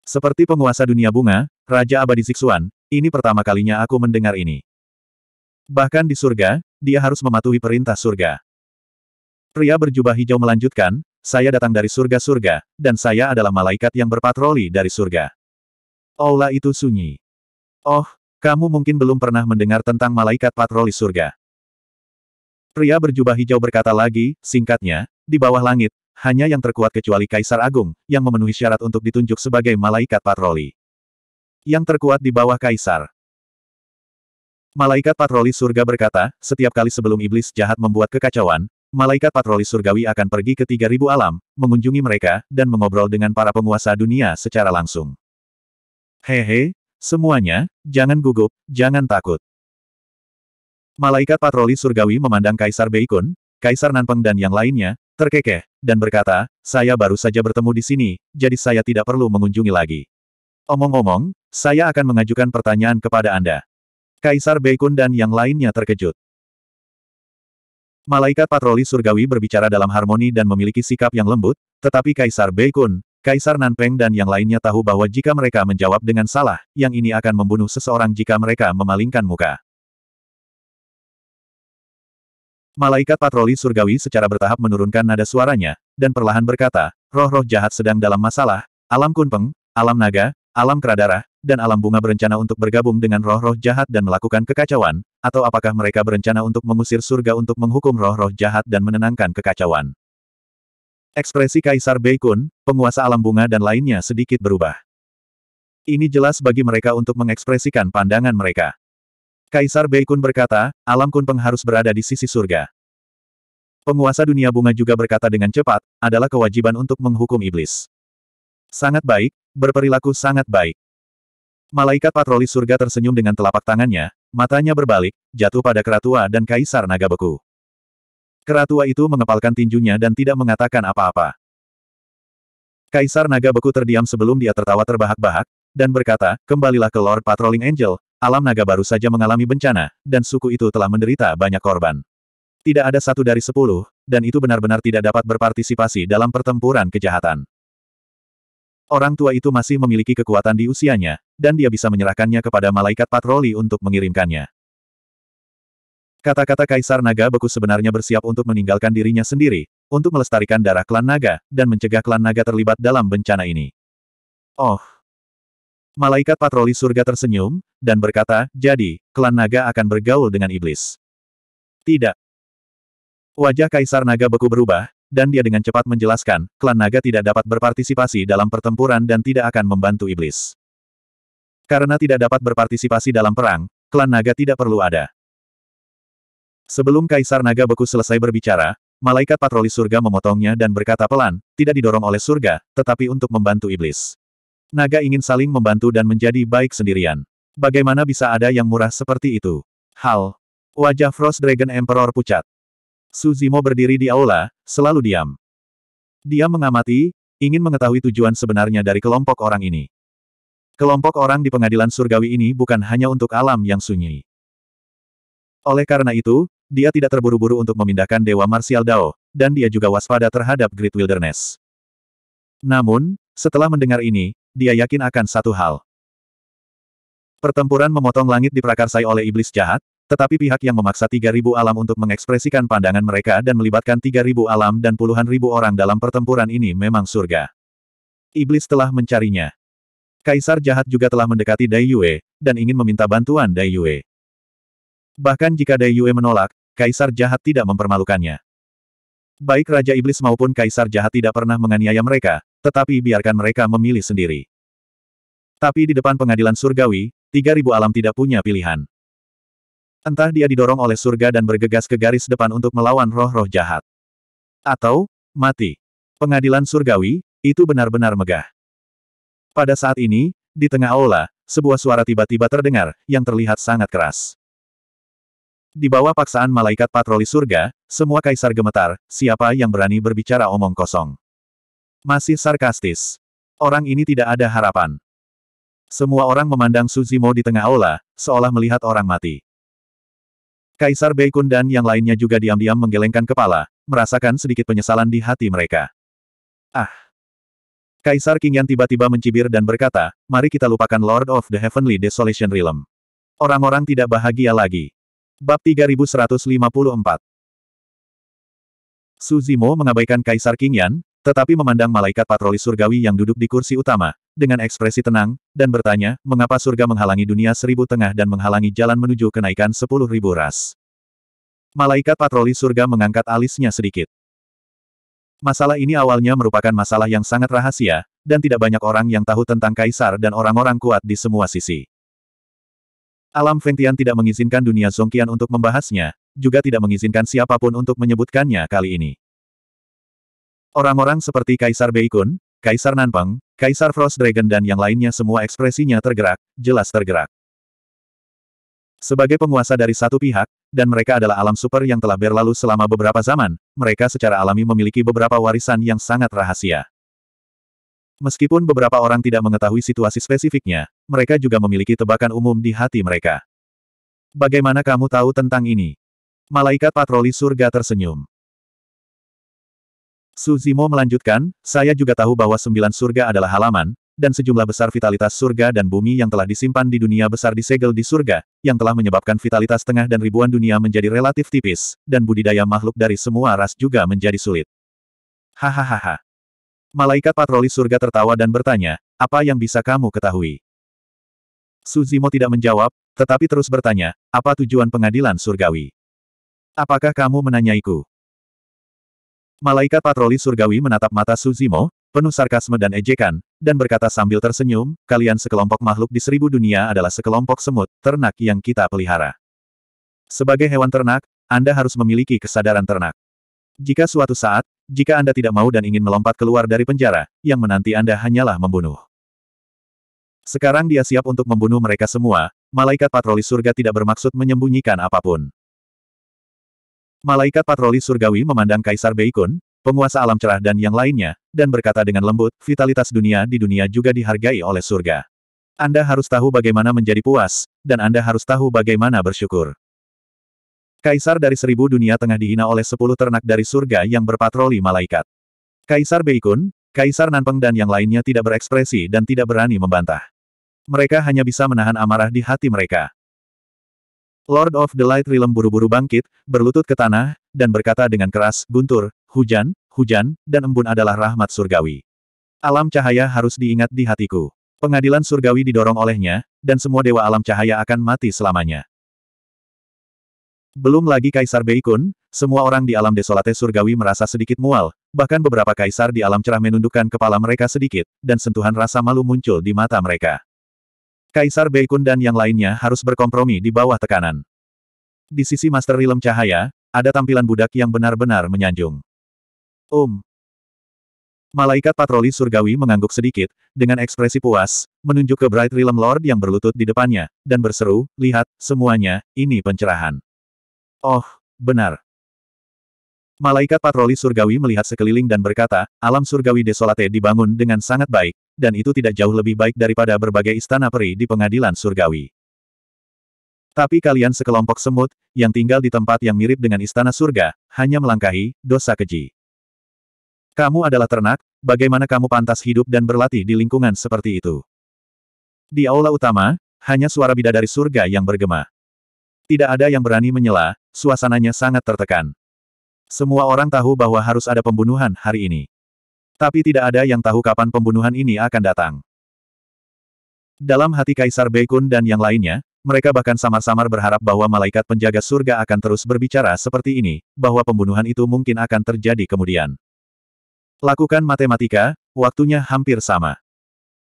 Seperti penguasa dunia bunga, Raja Abadi Zixuan, ini pertama kalinya aku mendengar ini. Bahkan di surga, dia harus mematuhi perintah surga. Pria berjubah hijau melanjutkan, saya datang dari surga-surga, dan saya adalah malaikat yang berpatroli dari surga. Aula itu sunyi. Oh, kamu mungkin belum pernah mendengar tentang malaikat patroli surga. Pria berjubah hijau berkata lagi, singkatnya, di bawah langit, hanya yang terkuat kecuali Kaisar Agung, yang memenuhi syarat untuk ditunjuk sebagai malaikat patroli. Yang terkuat di bawah Kaisar. Malaikat patroli surga berkata, setiap kali sebelum iblis jahat membuat kekacauan, malaikat patroli surgawi akan pergi ke 3000 alam, mengunjungi mereka, dan mengobrol dengan para penguasa dunia secara langsung. Hehe, semuanya, jangan gugup, jangan takut. Malaikat patroli surgawi memandang Kaisar Beikun, Kaisar Nanpeng dan yang lainnya, terkekeh, dan berkata, saya baru saja bertemu di sini, jadi saya tidak perlu mengunjungi lagi. Omong-omong, saya akan mengajukan pertanyaan kepada Anda. Kaisar Beikun dan yang lainnya terkejut. Malaikat patroli surgawi berbicara dalam harmoni dan memiliki sikap yang lembut, tetapi Kaisar Beikun, Kaisar Nanpeng dan yang lainnya tahu bahwa jika mereka menjawab dengan salah, yang ini akan membunuh seseorang jika mereka memalingkan muka. Malaikat patroli surgawi secara bertahap menurunkan nada suaranya, dan perlahan berkata, roh-roh jahat sedang dalam masalah, alam kunpeng, alam naga, alam keradara, dan alam bunga berencana untuk bergabung dengan roh-roh jahat dan melakukan kekacauan, atau apakah mereka berencana untuk mengusir surga untuk menghukum roh-roh jahat dan menenangkan kekacauan. Ekspresi Kaisar Beikun, penguasa alam bunga dan lainnya sedikit berubah. Ini jelas bagi mereka untuk mengekspresikan pandangan mereka. Kaisar Beikun berkata, alam Kunpeng harus berada di sisi surga. Penguasa dunia bunga juga berkata dengan cepat, adalah kewajiban untuk menghukum iblis. Sangat baik, berperilaku sangat baik. Malaikat patroli surga tersenyum dengan telapak tangannya, matanya berbalik, jatuh pada keratua dan kaisar naga beku. Keratua itu mengepalkan tinjunya dan tidak mengatakan apa-apa. Kaisar naga beku terdiam sebelum dia tertawa terbahak-bahak, dan berkata, kembalilah ke Lord Patrolling Angel, alam naga baru saja mengalami bencana, dan suku itu telah menderita banyak korban. Tidak ada satu dari sepuluh, dan itu benar-benar tidak dapat berpartisipasi dalam pertempuran kejahatan. Orang tua itu masih memiliki kekuatan di usianya, dan dia bisa menyerahkannya kepada malaikat patroli untuk mengirimkannya. Kata-kata Kaisar Naga Beku sebenarnya bersiap untuk meninggalkan dirinya sendiri, untuk melestarikan darah klan naga, dan mencegah klan naga terlibat dalam bencana ini. Oh, Malaikat patroli surga tersenyum, dan berkata, jadi, klan naga akan bergaul dengan iblis. Tidak. Wajah Kaisar Naga beku berubah, dan dia dengan cepat menjelaskan, klan naga tidak dapat berpartisipasi dalam pertempuran dan tidak akan membantu iblis. Karena tidak dapat berpartisipasi dalam perang, klan naga tidak perlu ada. Sebelum Kaisar Naga beku selesai berbicara, malaikat patroli surga memotongnya dan berkata pelan, tidak didorong oleh surga, tetapi untuk membantu iblis. Naga ingin saling membantu dan menjadi baik sendirian. Bagaimana bisa ada yang murah seperti itu? Hal. Wajah Frost Dragon Emperor pucat. Suzimo berdiri di aula, selalu diam. Dia mengamati, ingin mengetahui tujuan sebenarnya dari kelompok orang ini. Kelompok orang di pengadilan surgawi ini bukan hanya untuk alam yang sunyi. Oleh karena itu, dia tidak terburu-buru untuk memindahkan Dewa Martial Dao, dan dia juga waspada terhadap Great Wilderness. Namun, setelah mendengar ini, dia yakin akan satu hal. Pertempuran memotong langit diprakarsai oleh iblis jahat, tetapi pihak yang memaksa 3.000 alam untuk mengekspresikan pandangan mereka dan melibatkan 3.000 alam dan puluhan ribu orang dalam pertempuran ini memang surga. Iblis telah mencarinya. Kaisar jahat juga telah mendekati Dai Yue, dan ingin meminta bantuan Dai Yue. Bahkan jika Dai Yue menolak, Kaisar jahat tidak mempermalukannya. Baik Raja Iblis maupun Kaisar Jahat tidak pernah menganiaya mereka, tetapi biarkan mereka memilih sendiri. Tapi di depan pengadilan surgawi, 3000 alam tidak punya pilihan. Entah dia didorong oleh surga dan bergegas ke garis depan untuk melawan roh-roh jahat. Atau, mati. Pengadilan surgawi, itu benar-benar megah. Pada saat ini, di tengah aula, sebuah suara tiba-tiba terdengar, yang terlihat sangat keras. Di bawah paksaan malaikat patroli surga, semua kaisar gemetar, siapa yang berani berbicara omong kosong. Masih sarkastis. Orang ini tidak ada harapan. Semua orang memandang Suzimo di tengah aula, seolah melihat orang mati. Kaisar Beikun dan yang lainnya juga diam-diam menggelengkan kepala, merasakan sedikit penyesalan di hati mereka. Ah! Kaisar Kingian tiba-tiba mencibir dan berkata, mari kita lupakan Lord of the Heavenly Desolation Realm. Orang-orang tidak bahagia lagi. Bab 3154 Suzimo mengabaikan Kaisar Kingian. Tetapi memandang malaikat patroli surgawi yang duduk di kursi utama, dengan ekspresi tenang, dan bertanya, mengapa surga menghalangi dunia seribu tengah dan menghalangi jalan menuju kenaikan sepuluh ribu ras. Malaikat patroli surga mengangkat alisnya sedikit. Masalah ini awalnya merupakan masalah yang sangat rahasia, dan tidak banyak orang yang tahu tentang kaisar dan orang-orang kuat di semua sisi. Alam Fengtian tidak mengizinkan dunia Zongkian untuk membahasnya, juga tidak mengizinkan siapapun untuk menyebutkannya kali ini. Orang-orang seperti Kaisar Beikun, Kaisar Nanpeng, Kaisar Frost Dragon dan yang lainnya semua ekspresinya tergerak, jelas tergerak. Sebagai penguasa dari satu pihak, dan mereka adalah alam super yang telah berlalu selama beberapa zaman, mereka secara alami memiliki beberapa warisan yang sangat rahasia. Meskipun beberapa orang tidak mengetahui situasi spesifiknya, mereka juga memiliki tebakan umum di hati mereka. Bagaimana kamu tahu tentang ini? Malaikat patroli surga tersenyum. Suzimo melanjutkan, saya juga tahu bahwa sembilan surga adalah halaman, dan sejumlah besar vitalitas surga dan bumi yang telah disimpan di dunia besar disegel di surga, yang telah menyebabkan vitalitas tengah dan ribuan dunia menjadi relatif tipis, dan budidaya makhluk dari semua ras juga menjadi sulit. Hahaha. Malaikat patroli surga tertawa dan bertanya, apa yang bisa kamu ketahui? Suzimo tidak menjawab, tetapi terus bertanya, apa tujuan pengadilan surgawi? Apakah kamu menanyaiku? Malaikat patroli surgawi menatap mata Suzimo, penuh sarkasme dan ejekan, dan berkata sambil tersenyum, kalian sekelompok makhluk di seribu dunia adalah sekelompok semut, ternak yang kita pelihara. Sebagai hewan ternak, Anda harus memiliki kesadaran ternak. Jika suatu saat, jika Anda tidak mau dan ingin melompat keluar dari penjara, yang menanti Anda hanyalah membunuh. Sekarang dia siap untuk membunuh mereka semua, malaikat patroli surga tidak bermaksud menyembunyikan apapun. Malaikat patroli surgawi memandang Kaisar Beikun, penguasa alam cerah dan yang lainnya, dan berkata dengan lembut, vitalitas dunia di dunia juga dihargai oleh surga. Anda harus tahu bagaimana menjadi puas, dan Anda harus tahu bagaimana bersyukur. Kaisar dari seribu dunia tengah dihina oleh sepuluh ternak dari surga yang berpatroli malaikat. Kaisar Beikun, Kaisar Nanpeng dan yang lainnya tidak berekspresi dan tidak berani membantah. Mereka hanya bisa menahan amarah di hati mereka. Lord of the Light Realm buru-buru bangkit, berlutut ke tanah, dan berkata dengan keras, Guntur, hujan, hujan, dan embun adalah rahmat surgawi. Alam cahaya harus diingat di hatiku. Pengadilan surgawi didorong olehnya, dan semua dewa alam cahaya akan mati selamanya. Belum lagi Kaisar Beikun, semua orang di alam desolate surgawi merasa sedikit mual, bahkan beberapa kaisar di alam cerah menundukkan kepala mereka sedikit, dan sentuhan rasa malu muncul di mata mereka. Kaisar Beikun dan yang lainnya harus berkompromi di bawah tekanan. Di sisi Master Rilem Cahaya, ada tampilan budak yang benar-benar menyanjung. Om. Um. Malaikat patroli surgawi mengangguk sedikit, dengan ekspresi puas, menunjuk ke Bright Rilem Lord yang berlutut di depannya, dan berseru, lihat, semuanya, ini pencerahan. Oh, benar. Malaikat patroli surgawi melihat sekeliling dan berkata, alam surgawi desolate dibangun dengan sangat baik, dan itu tidak jauh lebih baik daripada berbagai istana peri di pengadilan surgawi. Tapi kalian sekelompok semut, yang tinggal di tempat yang mirip dengan istana surga, hanya melangkahi dosa keji. Kamu adalah ternak, bagaimana kamu pantas hidup dan berlatih di lingkungan seperti itu? Di aula utama, hanya suara bidadari surga yang bergema. Tidak ada yang berani menyela, suasananya sangat tertekan. Semua orang tahu bahwa harus ada pembunuhan hari ini. Tapi tidak ada yang tahu kapan pembunuhan ini akan datang. Dalam hati Kaisar Beikun dan yang lainnya, mereka bahkan samar-samar berharap bahwa malaikat penjaga surga akan terus berbicara seperti ini, bahwa pembunuhan itu mungkin akan terjadi kemudian. Lakukan matematika, waktunya hampir sama.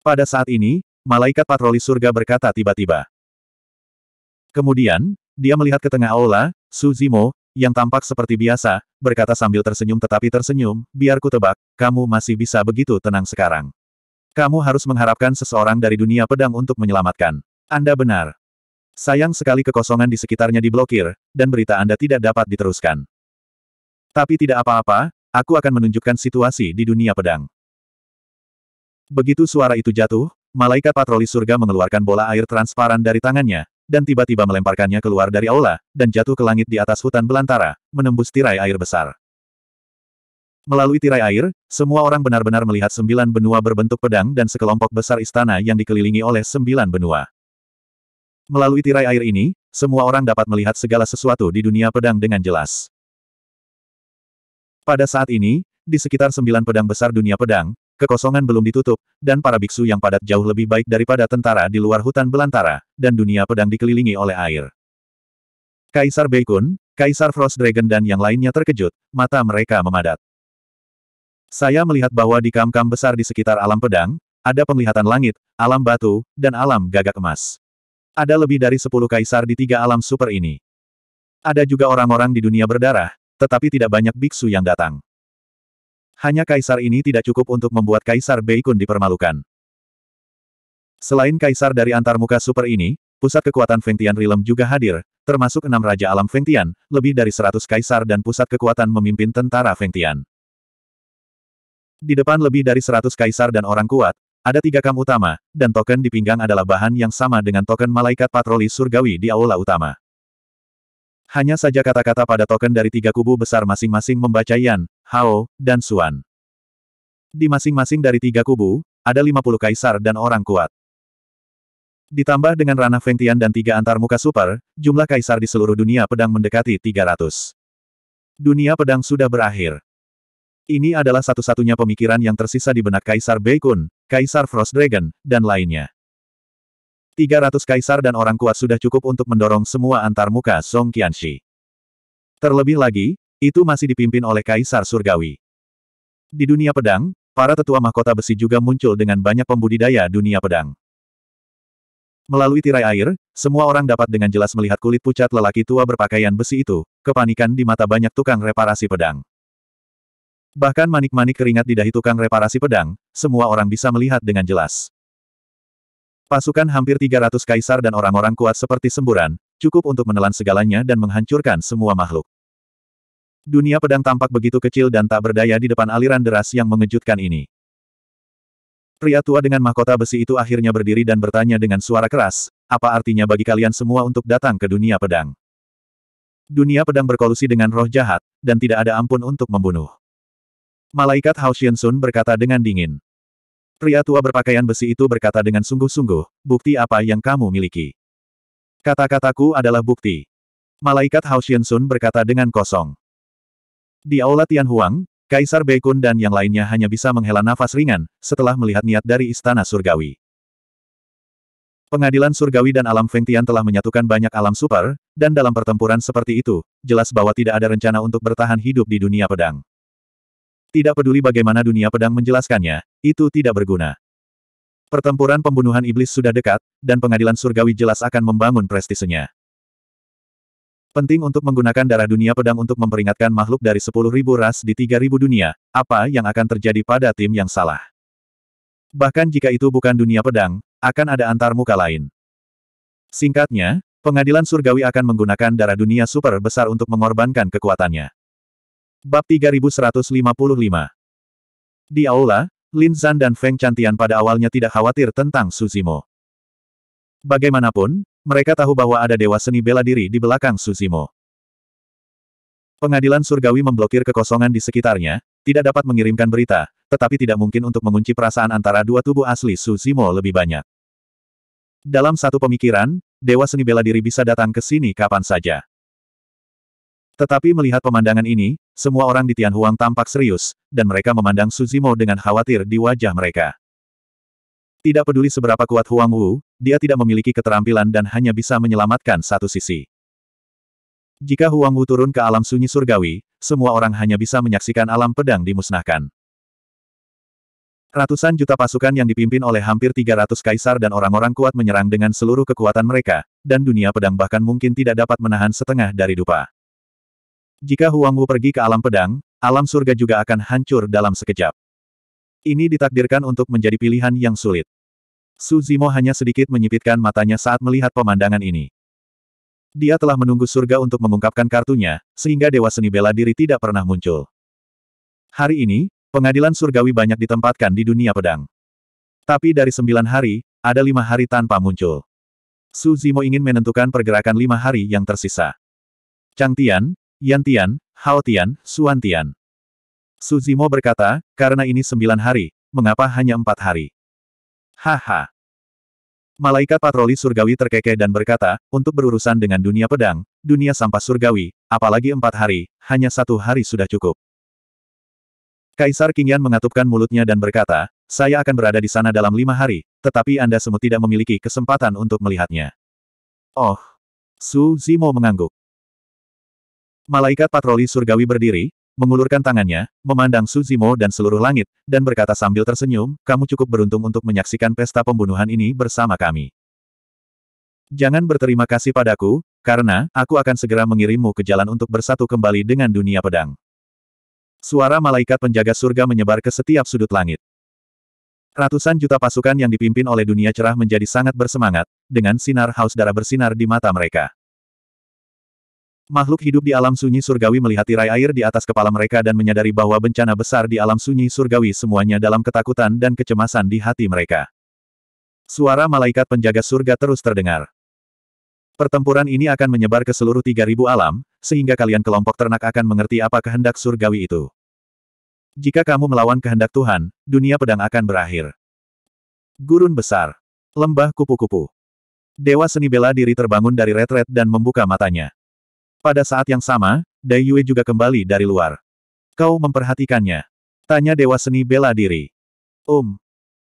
Pada saat ini, malaikat patroli surga berkata tiba-tiba. Kemudian, dia melihat ke tengah aula, Suzimo, yang tampak seperti biasa, berkata sambil tersenyum tetapi tersenyum, biar ku tebak, kamu masih bisa begitu tenang sekarang. Kamu harus mengharapkan seseorang dari dunia pedang untuk menyelamatkan. Anda benar. Sayang sekali kekosongan di sekitarnya diblokir, dan berita Anda tidak dapat diteruskan. Tapi tidak apa-apa, aku akan menunjukkan situasi di dunia pedang. Begitu suara itu jatuh, malaikat patroli surga mengeluarkan bola air transparan dari tangannya, dan tiba-tiba melemparkannya keluar dari aula, dan jatuh ke langit di atas hutan belantara, menembus tirai air besar. Melalui tirai air, semua orang benar-benar melihat sembilan benua berbentuk pedang dan sekelompok besar istana yang dikelilingi oleh sembilan benua. Melalui tirai air ini, semua orang dapat melihat segala sesuatu di dunia pedang dengan jelas. Pada saat ini, di sekitar sembilan pedang besar dunia pedang, Kekosongan belum ditutup, dan para biksu yang padat jauh lebih baik daripada tentara di luar hutan belantara, dan dunia pedang dikelilingi oleh air. Kaisar Beikun, Kaisar Frost Dragon dan yang lainnya terkejut, mata mereka memadat. Saya melihat bahwa di kam-kam besar di sekitar alam pedang, ada penglihatan langit, alam batu, dan alam gagak emas. Ada lebih dari sepuluh kaisar di tiga alam super ini. Ada juga orang-orang di dunia berdarah, tetapi tidak banyak biksu yang datang. Hanya kaisar ini tidak cukup untuk membuat kaisar Beikun dipermalukan. Selain kaisar dari antarmuka super ini, pusat kekuatan Fengtian Rilem juga hadir, termasuk enam raja alam Fengtian, lebih dari seratus kaisar dan pusat kekuatan memimpin tentara Fengtian. Di depan lebih dari seratus kaisar dan orang kuat, ada tiga kam utama, dan token di pinggang adalah bahan yang sama dengan token malaikat patroli surgawi di aula utama. Hanya saja kata-kata pada token dari tiga kubu besar masing-masing membaca Yan, Hao, dan Suan. Di masing-masing dari tiga kubu, ada 50 kaisar dan orang kuat. Ditambah dengan ranah Fengtian dan tiga antarmuka super, jumlah kaisar di seluruh dunia pedang mendekati 300. Dunia pedang sudah berakhir. Ini adalah satu-satunya pemikiran yang tersisa di benak Kaisar Beikun, Kaisar Frost Dragon, dan lainnya. 300 kaisar dan orang kuat sudah cukup untuk mendorong semua antarmuka Song Qianxi. Terlebih lagi, itu masih dipimpin oleh Kaisar Surgawi. Di dunia pedang, para tetua mahkota besi juga muncul dengan banyak pembudidaya dunia pedang. Melalui tirai air, semua orang dapat dengan jelas melihat kulit pucat lelaki tua berpakaian besi itu, kepanikan di mata banyak tukang reparasi pedang. Bahkan manik-manik keringat di dahi tukang reparasi pedang, semua orang bisa melihat dengan jelas. Pasukan hampir 300 kaisar dan orang-orang kuat seperti semburan, cukup untuk menelan segalanya dan menghancurkan semua makhluk. Dunia pedang tampak begitu kecil dan tak berdaya di depan aliran deras yang mengejutkan ini. Pria tua dengan mahkota besi itu akhirnya berdiri dan bertanya dengan suara keras, apa artinya bagi kalian semua untuk datang ke dunia pedang? Dunia pedang berkolusi dengan roh jahat, dan tidak ada ampun untuk membunuh. Malaikat Hao Sun berkata dengan dingin. Pria tua berpakaian besi itu berkata dengan sungguh-sungguh, bukti apa yang kamu miliki? Kata-kataku adalah bukti. Malaikat Hao Sun berkata dengan kosong. Di Aula Tianhuang, Kaisar Beikun dan yang lainnya hanya bisa menghela nafas ringan, setelah melihat niat dari Istana Surgawi. Pengadilan Surgawi dan alam Feng Tian telah menyatukan banyak alam super, dan dalam pertempuran seperti itu, jelas bahwa tidak ada rencana untuk bertahan hidup di dunia pedang. Tidak peduli bagaimana dunia pedang menjelaskannya, itu tidak berguna. Pertempuran pembunuhan iblis sudah dekat, dan pengadilan surgawi jelas akan membangun prestisenya. Penting untuk menggunakan darah dunia pedang untuk memperingatkan makhluk dari 10.000 ras di 3.000 dunia, apa yang akan terjadi pada tim yang salah. Bahkan jika itu bukan dunia pedang, akan ada antarmuka lain. Singkatnya, pengadilan surgawi akan menggunakan darah dunia super besar untuk mengorbankan kekuatannya. Bab 3155 Di aula, Lin Zan dan Feng Chantian pada awalnya tidak khawatir tentang Suzimo. Bagaimanapun, mereka tahu bahwa ada dewa seni bela diri di belakang Suzimo. Pengadilan surgawi memblokir kekosongan di sekitarnya, tidak dapat mengirimkan berita, tetapi tidak mungkin untuk mengunci perasaan antara dua tubuh asli Suzimo lebih banyak. Dalam satu pemikiran, dewa seni bela diri bisa datang ke sini kapan saja. Tetapi melihat pemandangan ini, semua orang di Tianhuang tampak serius, dan mereka memandang Suzimo dengan khawatir di wajah mereka. Tidak peduli seberapa kuat Huang Wu, dia tidak memiliki keterampilan dan hanya bisa menyelamatkan satu sisi. Jika Huang Wu turun ke alam sunyi surgawi, semua orang hanya bisa menyaksikan alam pedang dimusnahkan. Ratusan juta pasukan yang dipimpin oleh hampir 300 kaisar dan orang-orang kuat menyerang dengan seluruh kekuatan mereka, dan dunia pedang bahkan mungkin tidak dapat menahan setengah dari dupa. Jika Huang Wu pergi ke alam pedang, alam surga juga akan hancur dalam sekejap. Ini ditakdirkan untuk menjadi pilihan yang sulit. Su Zimo hanya sedikit menyipitkan matanya saat melihat pemandangan ini. Dia telah menunggu surga untuk mengungkapkan kartunya, sehingga Dewa Seni Bela Diri tidak pernah muncul. Hari ini, pengadilan surgawi banyak ditempatkan di dunia pedang. Tapi dari sembilan hari, ada lima hari tanpa muncul. Su Zimo ingin menentukan pergerakan lima hari yang tersisa. Chang Tian, Tian, Yan Hao Tian, Suan Tian. Suzimo berkata, karena ini sembilan hari, mengapa hanya empat hari? Haha. Malaikat patroli surgawi terkekeh dan berkata, untuk berurusan dengan dunia pedang, dunia sampah surgawi, apalagi empat hari, hanya satu hari sudah cukup. Kaisar Qingyan mengatupkan mulutnya dan berkata, saya akan berada di sana dalam lima hari, tetapi Anda semua tidak memiliki kesempatan untuk melihatnya. Oh. Su Zimo mengangguk. Malaikat patroli surgawi berdiri, mengulurkan tangannya, memandang Suzimo dan seluruh langit, dan berkata sambil tersenyum, kamu cukup beruntung untuk menyaksikan pesta pembunuhan ini bersama kami. Jangan berterima kasih padaku, karena, aku akan segera mengirimmu ke jalan untuk bersatu kembali dengan dunia pedang. Suara malaikat penjaga surga menyebar ke setiap sudut langit. Ratusan juta pasukan yang dipimpin oleh dunia cerah menjadi sangat bersemangat, dengan sinar haus darah bersinar di mata mereka. Makhluk hidup di alam sunyi surgawi melihat tirai air di atas kepala mereka dan menyadari bahwa bencana besar di alam sunyi surgawi semuanya dalam ketakutan dan kecemasan di hati mereka. Suara malaikat penjaga surga terus terdengar. Pertempuran ini akan menyebar ke seluruh 3000 alam, sehingga kalian kelompok ternak akan mengerti apa kehendak surgawi itu. Jika kamu melawan kehendak Tuhan, dunia pedang akan berakhir. Gurun besar. Lembah kupu-kupu. Dewa seni bela diri terbangun dari retret dan membuka matanya. Pada saat yang sama, Dai Yue juga kembali dari luar. Kau memperhatikannya. Tanya Dewa Seni Bela Diri. Um.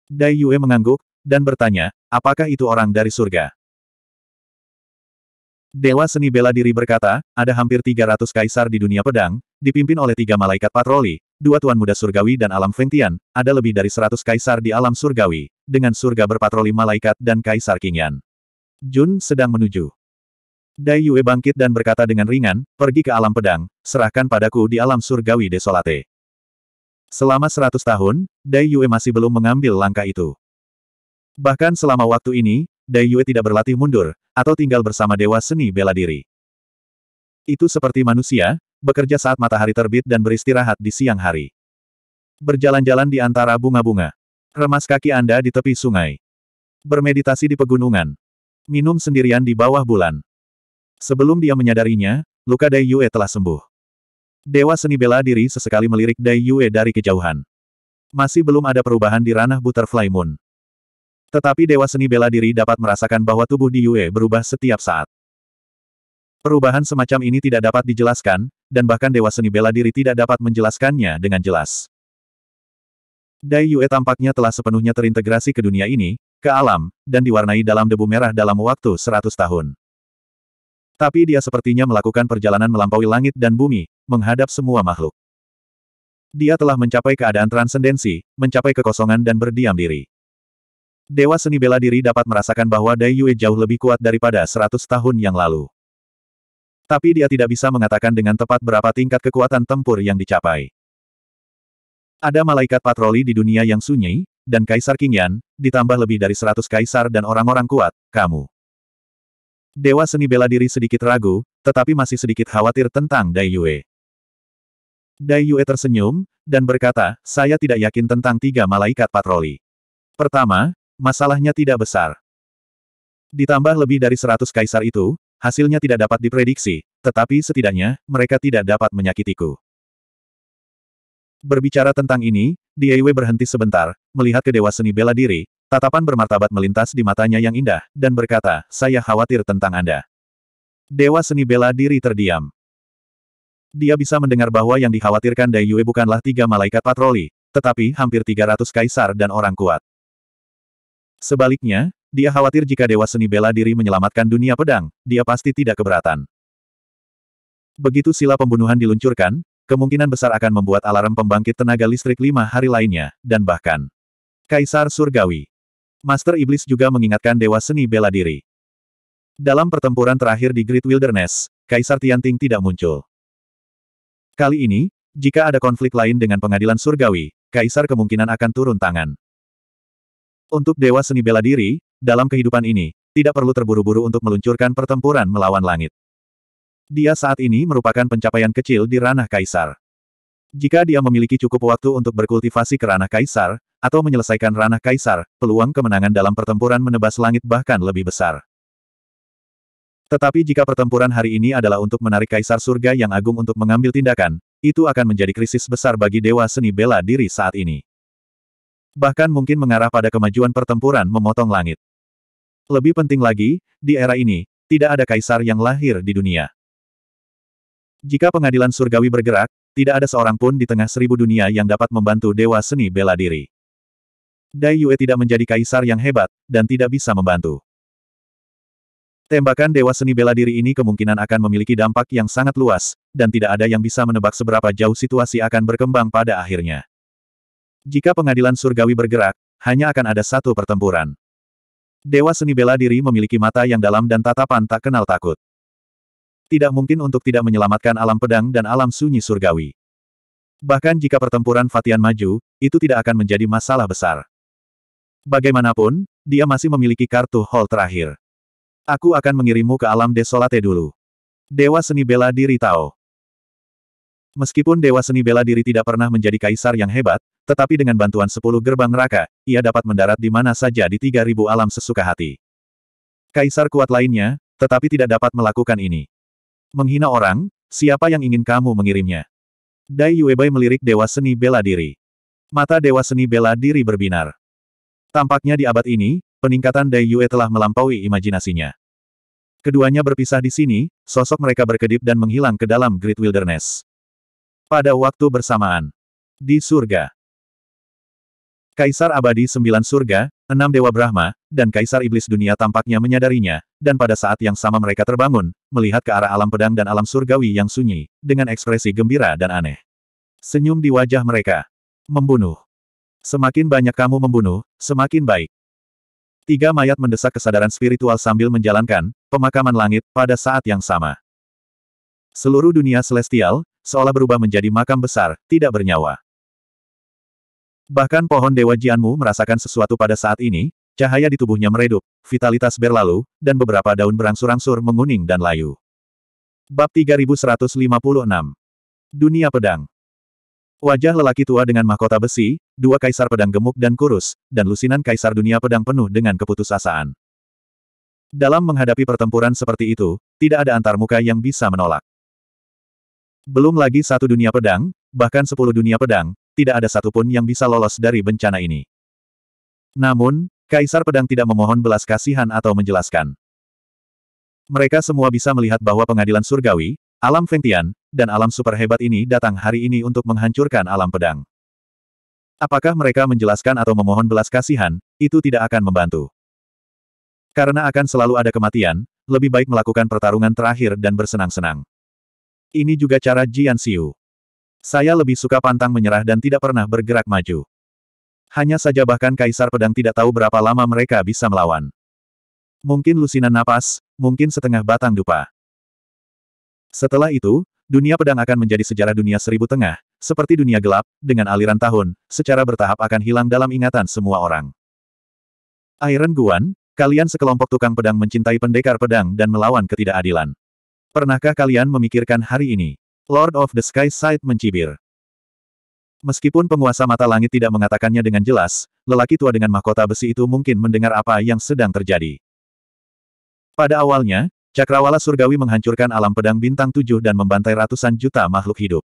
Dai Yue mengangguk, dan bertanya, apakah itu orang dari surga? Dewa Seni Bela Diri berkata, ada hampir 300 kaisar di dunia pedang, dipimpin oleh tiga malaikat patroli, dua tuan muda surgawi dan alam Fengtian, ada lebih dari 100 kaisar di alam surgawi, dengan surga berpatroli malaikat dan kaisar Kingyan. Jun sedang menuju. Dai Yue bangkit dan berkata dengan ringan, pergi ke alam pedang, serahkan padaku di alam surgawi desolate. Selama seratus tahun, Dai Yue masih belum mengambil langkah itu. Bahkan selama waktu ini, Dai Yue tidak berlatih mundur, atau tinggal bersama Dewa Seni Bela Diri. Itu seperti manusia, bekerja saat matahari terbit dan beristirahat di siang hari. Berjalan-jalan di antara bunga-bunga. Remas kaki Anda di tepi sungai. Bermeditasi di pegunungan. Minum sendirian di bawah bulan. Sebelum dia menyadarinya, luka Dai Yue telah sembuh. Dewa seni bela diri sesekali melirik Dai Yue dari kejauhan. Masih belum ada perubahan di ranah Butterfly Moon. Tetapi Dewa Seni Bela Diri dapat merasakan bahwa tubuh Di Yue berubah setiap saat. Perubahan semacam ini tidak dapat dijelaskan, dan bahkan Dewa Seni Bela Diri tidak dapat menjelaskannya dengan jelas. Dai Yue tampaknya telah sepenuhnya terintegrasi ke dunia ini, ke alam, dan diwarnai dalam debu merah dalam waktu 100 tahun. Tapi dia sepertinya melakukan perjalanan melampaui langit dan bumi, menghadap semua makhluk. Dia telah mencapai keadaan transendensi, mencapai kekosongan dan berdiam diri. Dewa seni bela diri dapat merasakan bahwa Dai Yue jauh lebih kuat daripada 100 tahun yang lalu. Tapi dia tidak bisa mengatakan dengan tepat berapa tingkat kekuatan tempur yang dicapai. Ada malaikat patroli di dunia yang sunyi, dan Kaisar Qingyan, ditambah lebih dari 100 kaisar dan orang-orang kuat, kamu. Dewa seni bela diri sedikit ragu, tetapi masih sedikit khawatir tentang Dai Yue. Dai Yue tersenyum, dan berkata, saya tidak yakin tentang tiga malaikat patroli. Pertama, masalahnya tidak besar. Ditambah lebih dari seratus kaisar itu, hasilnya tidak dapat diprediksi, tetapi setidaknya, mereka tidak dapat menyakitiku. Berbicara tentang ini, Dai Yue berhenti sebentar, melihat ke Dewa Seni Bela Diri, Tatapan bermartabat melintas di matanya yang indah, dan berkata, saya khawatir tentang Anda. Dewa seni bela diri terdiam. Dia bisa mendengar bahwa yang dikhawatirkan Dai Yue bukanlah tiga malaikat patroli, tetapi hampir 300 kaisar dan orang kuat. Sebaliknya, dia khawatir jika Dewa Seni Bela Diri menyelamatkan dunia pedang, dia pasti tidak keberatan. Begitu sila pembunuhan diluncurkan, kemungkinan besar akan membuat alarm pembangkit tenaga listrik lima hari lainnya, dan bahkan Kaisar Surgawi. Master Iblis juga mengingatkan Dewa Seni Bela Diri. Dalam pertempuran terakhir di Great Wilderness, Kaisar Tianting tidak muncul. Kali ini, jika ada konflik lain dengan pengadilan surgawi, Kaisar kemungkinan akan turun tangan. Untuk Dewa Seni Bela Diri, dalam kehidupan ini, tidak perlu terburu-buru untuk meluncurkan pertempuran melawan langit. Dia saat ini merupakan pencapaian kecil di ranah Kaisar. Jika dia memiliki cukup waktu untuk berkultivasi ke ranah kaisar, atau menyelesaikan ranah kaisar, peluang kemenangan dalam pertempuran menebas langit bahkan lebih besar. Tetapi jika pertempuran hari ini adalah untuk menarik kaisar surga yang agung untuk mengambil tindakan, itu akan menjadi krisis besar bagi dewa seni bela diri saat ini. Bahkan mungkin mengarah pada kemajuan pertempuran memotong langit. Lebih penting lagi, di era ini, tidak ada kaisar yang lahir di dunia. Jika pengadilan surgawi bergerak, tidak ada seorang pun di tengah seribu dunia yang dapat membantu Dewa Seni Bela Diri. Dai Yue tidak menjadi kaisar yang hebat, dan tidak bisa membantu. Tembakan Dewa Seni Bela Diri ini kemungkinan akan memiliki dampak yang sangat luas, dan tidak ada yang bisa menebak seberapa jauh situasi akan berkembang pada akhirnya. Jika pengadilan surgawi bergerak, hanya akan ada satu pertempuran. Dewa Seni Bela Diri memiliki mata yang dalam dan tatapan tak kenal takut tidak mungkin untuk tidak menyelamatkan alam pedang dan alam sunyi surgawi. Bahkan jika pertempuran Fatian maju, itu tidak akan menjadi masalah besar. Bagaimanapun, dia masih memiliki kartu hall terakhir. Aku akan mengirimmu ke alam desolate dulu. Dewa Seni Bela Diri tahu. Meskipun Dewa Seni Bela Diri tidak pernah menjadi kaisar yang hebat, tetapi dengan bantuan sepuluh gerbang neraka, ia dapat mendarat di mana saja di tiga ribu alam sesuka hati. Kaisar kuat lainnya, tetapi tidak dapat melakukan ini. Menghina orang, siapa yang ingin kamu mengirimnya? Dai Yuebai melirik Dewa Seni Bela Diri. Mata Dewa Seni Bela Diri berbinar. Tampaknya di abad ini, peningkatan Dai Yue telah melampaui imajinasinya. Keduanya berpisah di sini, sosok mereka berkedip dan menghilang ke dalam Great Wilderness. Pada waktu bersamaan. Di surga. Kaisar abadi sembilan surga, Enam Dewa Brahma, dan Kaisar Iblis dunia tampaknya menyadarinya, dan pada saat yang sama mereka terbangun, melihat ke arah alam pedang dan alam surgawi yang sunyi, dengan ekspresi gembira dan aneh. Senyum di wajah mereka. Membunuh. Semakin banyak kamu membunuh, semakin baik. Tiga mayat mendesak kesadaran spiritual sambil menjalankan pemakaman langit pada saat yang sama. Seluruh dunia celestial, seolah berubah menjadi makam besar, tidak bernyawa. Bahkan pohon Dewa Jianmu merasakan sesuatu pada saat ini, cahaya di tubuhnya meredup, vitalitas berlalu, dan beberapa daun berangsur-angsur menguning dan layu. Bab 3156 Dunia Pedang Wajah lelaki tua dengan mahkota besi, dua kaisar pedang gemuk dan kurus, dan lusinan kaisar dunia pedang penuh dengan keputusasaan. Dalam menghadapi pertempuran seperti itu, tidak ada antarmuka yang bisa menolak. Belum lagi satu dunia pedang, bahkan sepuluh dunia pedang, tidak ada satupun yang bisa lolos dari bencana ini. Namun, Kaisar Pedang tidak memohon belas kasihan atau menjelaskan. Mereka semua bisa melihat bahwa pengadilan surgawi, alam Fengtian, dan alam super hebat ini datang hari ini untuk menghancurkan alam pedang. Apakah mereka menjelaskan atau memohon belas kasihan, itu tidak akan membantu. Karena akan selalu ada kematian, lebih baik melakukan pertarungan terakhir dan bersenang-senang. Ini juga cara Jian Siu. Saya lebih suka pantang menyerah dan tidak pernah bergerak maju. Hanya saja bahkan Kaisar Pedang tidak tahu berapa lama mereka bisa melawan. Mungkin lusinan napas, mungkin setengah batang dupa. Setelah itu, dunia pedang akan menjadi sejarah dunia seribu tengah, seperti dunia gelap, dengan aliran tahun, secara bertahap akan hilang dalam ingatan semua orang. Iron Guan, kalian sekelompok tukang pedang mencintai pendekar pedang dan melawan ketidakadilan. Pernahkah kalian memikirkan hari ini? Lord of the Sky Side mencibir. Meskipun penguasa mata langit tidak mengatakannya dengan jelas, lelaki tua dengan mahkota besi itu mungkin mendengar apa yang sedang terjadi. Pada awalnya, Cakrawala Surgawi menghancurkan alam pedang bintang tujuh dan membantai ratusan juta makhluk hidup.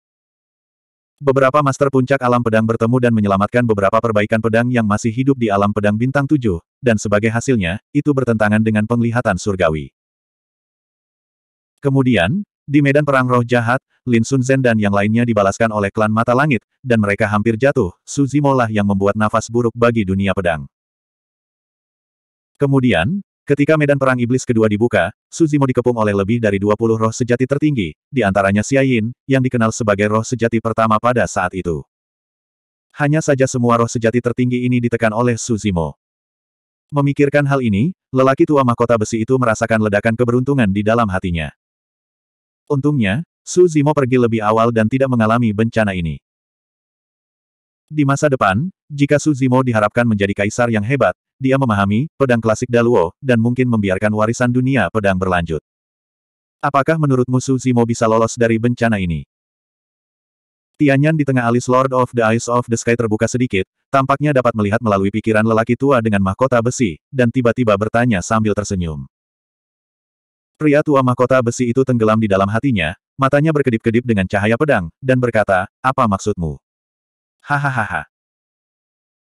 Beberapa master puncak alam pedang bertemu dan menyelamatkan beberapa perbaikan pedang yang masih hidup di alam pedang bintang tujuh, dan sebagai hasilnya, itu bertentangan dengan penglihatan surgawi. Kemudian, di medan perang roh jahat, Lin Sun Zhen dan yang lainnya dibalaskan oleh klan Mata Langit, dan mereka hampir jatuh, Su Zimo lah yang membuat nafas buruk bagi dunia pedang. Kemudian, ketika medan perang iblis kedua dibuka, Su Zimo dikepung oleh lebih dari 20 roh sejati tertinggi, di antaranya Yin, yang dikenal sebagai roh sejati pertama pada saat itu. Hanya saja semua roh sejati tertinggi ini ditekan oleh Su Zimo. Memikirkan hal ini, lelaki tua mahkota besi itu merasakan ledakan keberuntungan di dalam hatinya. Untungnya, Su Zimo pergi lebih awal dan tidak mengalami bencana ini. Di masa depan, jika Su Zimo diharapkan menjadi kaisar yang hebat, dia memahami pedang klasik Daluo dan mungkin membiarkan warisan dunia pedang berlanjut. Apakah menurutmu Su Zimo bisa lolos dari bencana ini? Tianyan di tengah alis Lord of the Eyes of the Sky terbuka sedikit, tampaknya dapat melihat melalui pikiran lelaki tua dengan mahkota besi, dan tiba-tiba bertanya sambil tersenyum. Pria tua mahkota besi itu tenggelam di dalam hatinya, matanya berkedip-kedip dengan cahaya pedang, dan berkata, apa maksudmu? Hahaha.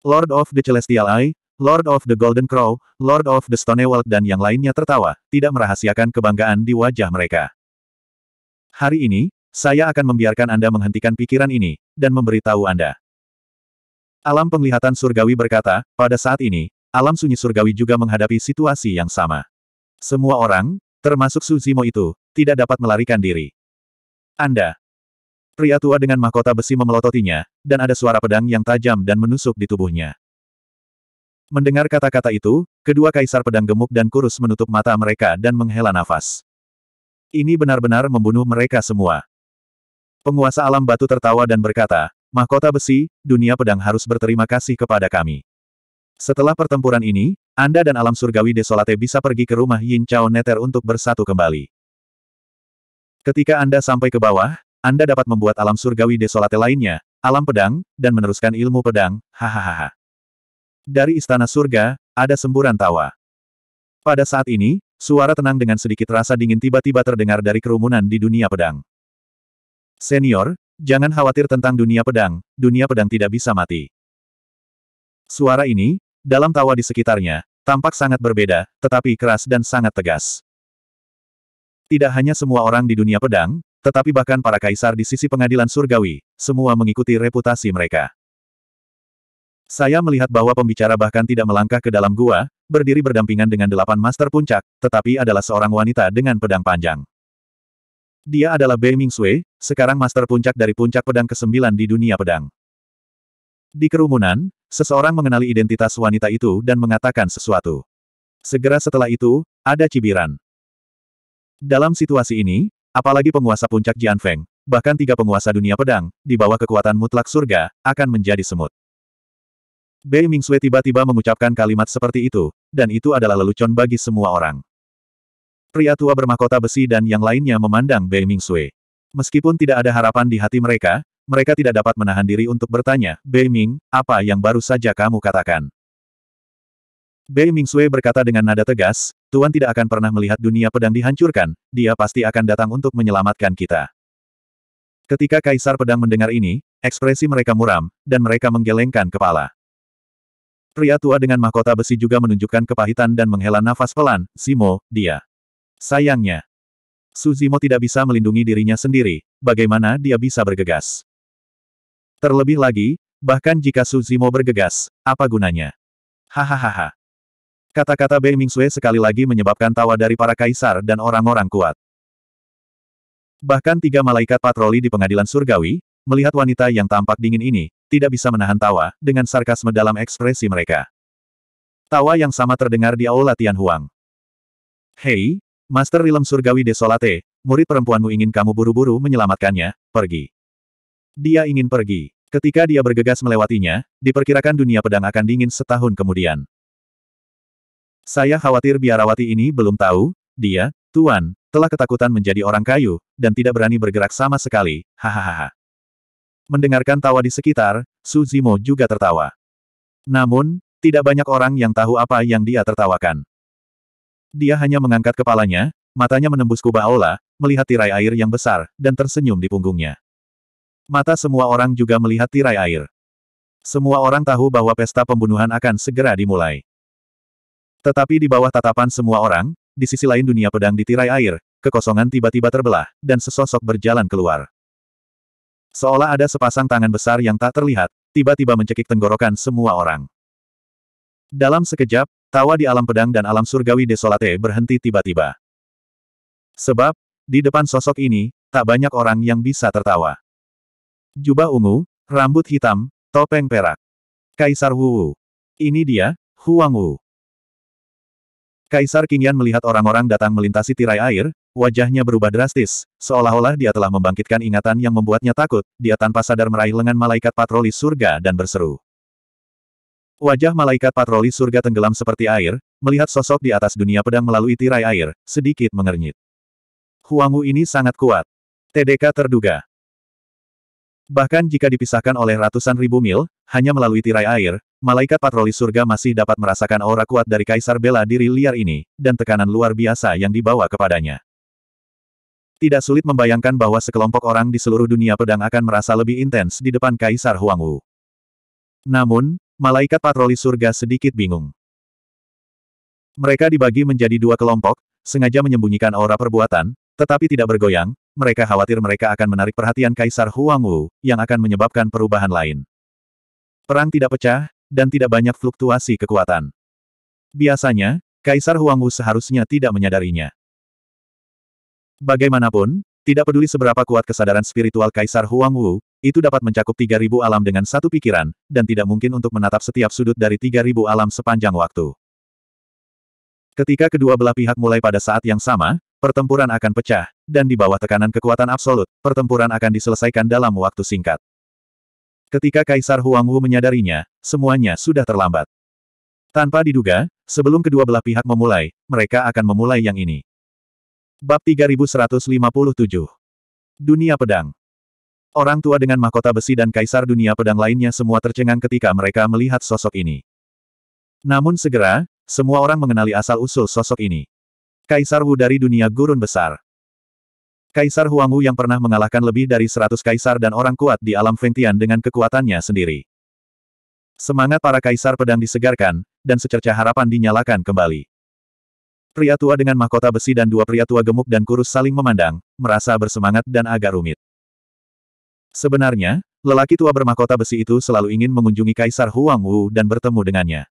Lord of the Celestial Eye, Lord of the Golden Crow, Lord of the Stonewall dan yang lainnya tertawa, tidak merahasiakan kebanggaan di wajah mereka. Hari ini, saya akan membiarkan Anda menghentikan pikiran ini, dan memberitahu Anda. Alam penglihatan surgawi berkata, pada saat ini, alam sunyi surgawi juga menghadapi situasi yang sama. Semua orang, termasuk Suzimo itu, tidak dapat melarikan diri. Anda. Pria tua dengan mahkota besi memelototinya, dan ada suara pedang yang tajam dan menusuk di tubuhnya. Mendengar kata-kata itu, kedua kaisar pedang gemuk dan kurus menutup mata mereka dan menghela nafas. Ini benar-benar membunuh mereka semua. Penguasa alam batu tertawa dan berkata, Mahkota besi, dunia pedang harus berterima kasih kepada kami. Setelah pertempuran ini, anda dan alam surgawi desolate bisa pergi ke rumah Yin Chao Neter untuk bersatu kembali. Ketika Anda sampai ke bawah, Anda dapat membuat alam surgawi desolate lainnya, alam pedang, dan meneruskan ilmu pedang, hahaha. Dari istana surga, ada semburan tawa. Pada saat ini, suara tenang dengan sedikit rasa dingin tiba-tiba terdengar dari kerumunan di dunia pedang. Senior, jangan khawatir tentang dunia pedang, dunia pedang tidak bisa mati. Suara ini, dalam tawa di sekitarnya, tampak sangat berbeda, tetapi keras dan sangat tegas. Tidak hanya semua orang di dunia pedang, tetapi bahkan para kaisar di sisi pengadilan surgawi, semua mengikuti reputasi mereka. Saya melihat bahwa pembicara bahkan tidak melangkah ke dalam gua, berdiri berdampingan dengan delapan master puncak, tetapi adalah seorang wanita dengan pedang panjang. Dia adalah Bei Mingxue, sekarang master puncak dari puncak pedang ke-9 di dunia pedang. Di kerumunan, Seseorang mengenali identitas wanita itu dan mengatakan sesuatu. Segera setelah itu, ada cibiran. Dalam situasi ini, apalagi penguasa puncak Jian Feng, bahkan tiga penguasa dunia pedang, di bawah kekuatan mutlak surga, akan menjadi semut. Bei Mingxue tiba-tiba mengucapkan kalimat seperti itu, dan itu adalah lelucon bagi semua orang. Pria tua bermahkota besi dan yang lainnya memandang Bei Mingxue, Meskipun tidak ada harapan di hati mereka, mereka tidak dapat menahan diri untuk bertanya, Bei Ming, apa yang baru saja kamu katakan? Bei Ming Sui berkata dengan nada tegas, Tuan tidak akan pernah melihat dunia pedang dihancurkan, dia pasti akan datang untuk menyelamatkan kita. Ketika Kaisar Pedang mendengar ini, ekspresi mereka muram, dan mereka menggelengkan kepala. Pria tua dengan mahkota besi juga menunjukkan kepahitan dan menghela nafas pelan, Simo, dia. Sayangnya. Suzimo tidak bisa melindungi dirinya sendiri, bagaimana dia bisa bergegas. Terlebih lagi, bahkan jika Suzimo bergegas, apa gunanya? Hahaha. Kata-kata Bei Mingsue sekali lagi menyebabkan tawa dari para kaisar dan orang-orang kuat. Bahkan tiga malaikat patroli di pengadilan surgawi, melihat wanita yang tampak dingin ini, tidak bisa menahan tawa, dengan sarkasme dalam ekspresi mereka. Tawa yang sama terdengar di aula Tianhuang. Hei, Master Rilem Surgawi Desolate, murid perempuanmu ingin kamu buru-buru menyelamatkannya, pergi. Dia ingin pergi. Ketika dia bergegas melewatinya, diperkirakan dunia pedang akan dingin setahun kemudian. Saya khawatir biarawati ini belum tahu, dia, Tuan, telah ketakutan menjadi orang kayu, dan tidak berani bergerak sama sekali, hahaha. Mendengarkan tawa di sekitar, Suzimo juga tertawa. Namun, tidak banyak orang yang tahu apa yang dia tertawakan. Dia hanya mengangkat kepalanya, matanya menembus kubah aula, melihat tirai air yang besar, dan tersenyum di punggungnya. Mata semua orang juga melihat tirai air. Semua orang tahu bahwa pesta pembunuhan akan segera dimulai. Tetapi di bawah tatapan semua orang, di sisi lain dunia pedang di tirai air, kekosongan tiba-tiba terbelah, dan sesosok berjalan keluar. Seolah ada sepasang tangan besar yang tak terlihat, tiba-tiba mencekik tenggorokan semua orang. Dalam sekejap, tawa di alam pedang dan alam surgawi desolate berhenti tiba-tiba. Sebab, di depan sosok ini, tak banyak orang yang bisa tertawa. Jubah ungu, rambut hitam, topeng perak. Kaisar Wu Ini dia, Huang Wu. Kaisar Qingyan melihat orang-orang datang melintasi tirai air, wajahnya berubah drastis, seolah-olah dia telah membangkitkan ingatan yang membuatnya takut, dia tanpa sadar meraih lengan malaikat patroli surga dan berseru. Wajah malaikat patroli surga tenggelam seperti air, melihat sosok di atas dunia pedang melalui tirai air, sedikit mengernyit. Wu ini sangat kuat. TDK terduga. Bahkan jika dipisahkan oleh ratusan ribu mil, hanya melalui tirai air, malaikat patroli surga masih dapat merasakan aura kuat dari kaisar bela diri liar ini, dan tekanan luar biasa yang dibawa kepadanya. Tidak sulit membayangkan bahwa sekelompok orang di seluruh dunia pedang akan merasa lebih intens di depan Kaisar Huang Wu. Namun, malaikat patroli surga sedikit bingung. Mereka dibagi menjadi dua kelompok, sengaja menyembunyikan aura perbuatan, tetapi tidak bergoyang, mereka khawatir mereka akan menarik perhatian Kaisar Huang Wu, yang akan menyebabkan perubahan lain. Perang tidak pecah, dan tidak banyak fluktuasi kekuatan. Biasanya, Kaisar Huang Wu seharusnya tidak menyadarinya. Bagaimanapun, tidak peduli seberapa kuat kesadaran spiritual Kaisar Huang Wu, itu dapat mencakup 3.000 alam dengan satu pikiran, dan tidak mungkin untuk menatap setiap sudut dari 3.000 alam sepanjang waktu. Ketika kedua belah pihak mulai pada saat yang sama, pertempuran akan pecah, dan di bawah tekanan kekuatan absolut, pertempuran akan diselesaikan dalam waktu singkat. Ketika Kaisar Huang Wu menyadarinya, semuanya sudah terlambat. Tanpa diduga, sebelum kedua belah pihak memulai, mereka akan memulai yang ini. Bab 3157 Dunia Pedang Orang tua dengan mahkota besi dan kaisar dunia pedang lainnya semua tercengang ketika mereka melihat sosok ini. Namun segera, semua orang mengenali asal-usul sosok ini. Kaisar Wu dari dunia gurun besar. Kaisar Huangwu yang pernah mengalahkan lebih dari seratus kaisar dan orang kuat di alam Fengtian dengan kekuatannya sendiri. Semangat para kaisar pedang disegarkan, dan secerca harapan dinyalakan kembali. Pria tua dengan mahkota besi dan dua pria tua gemuk dan kurus saling memandang, merasa bersemangat dan agak rumit. Sebenarnya, lelaki tua bermahkota besi itu selalu ingin mengunjungi Kaisar Huangwu dan bertemu dengannya.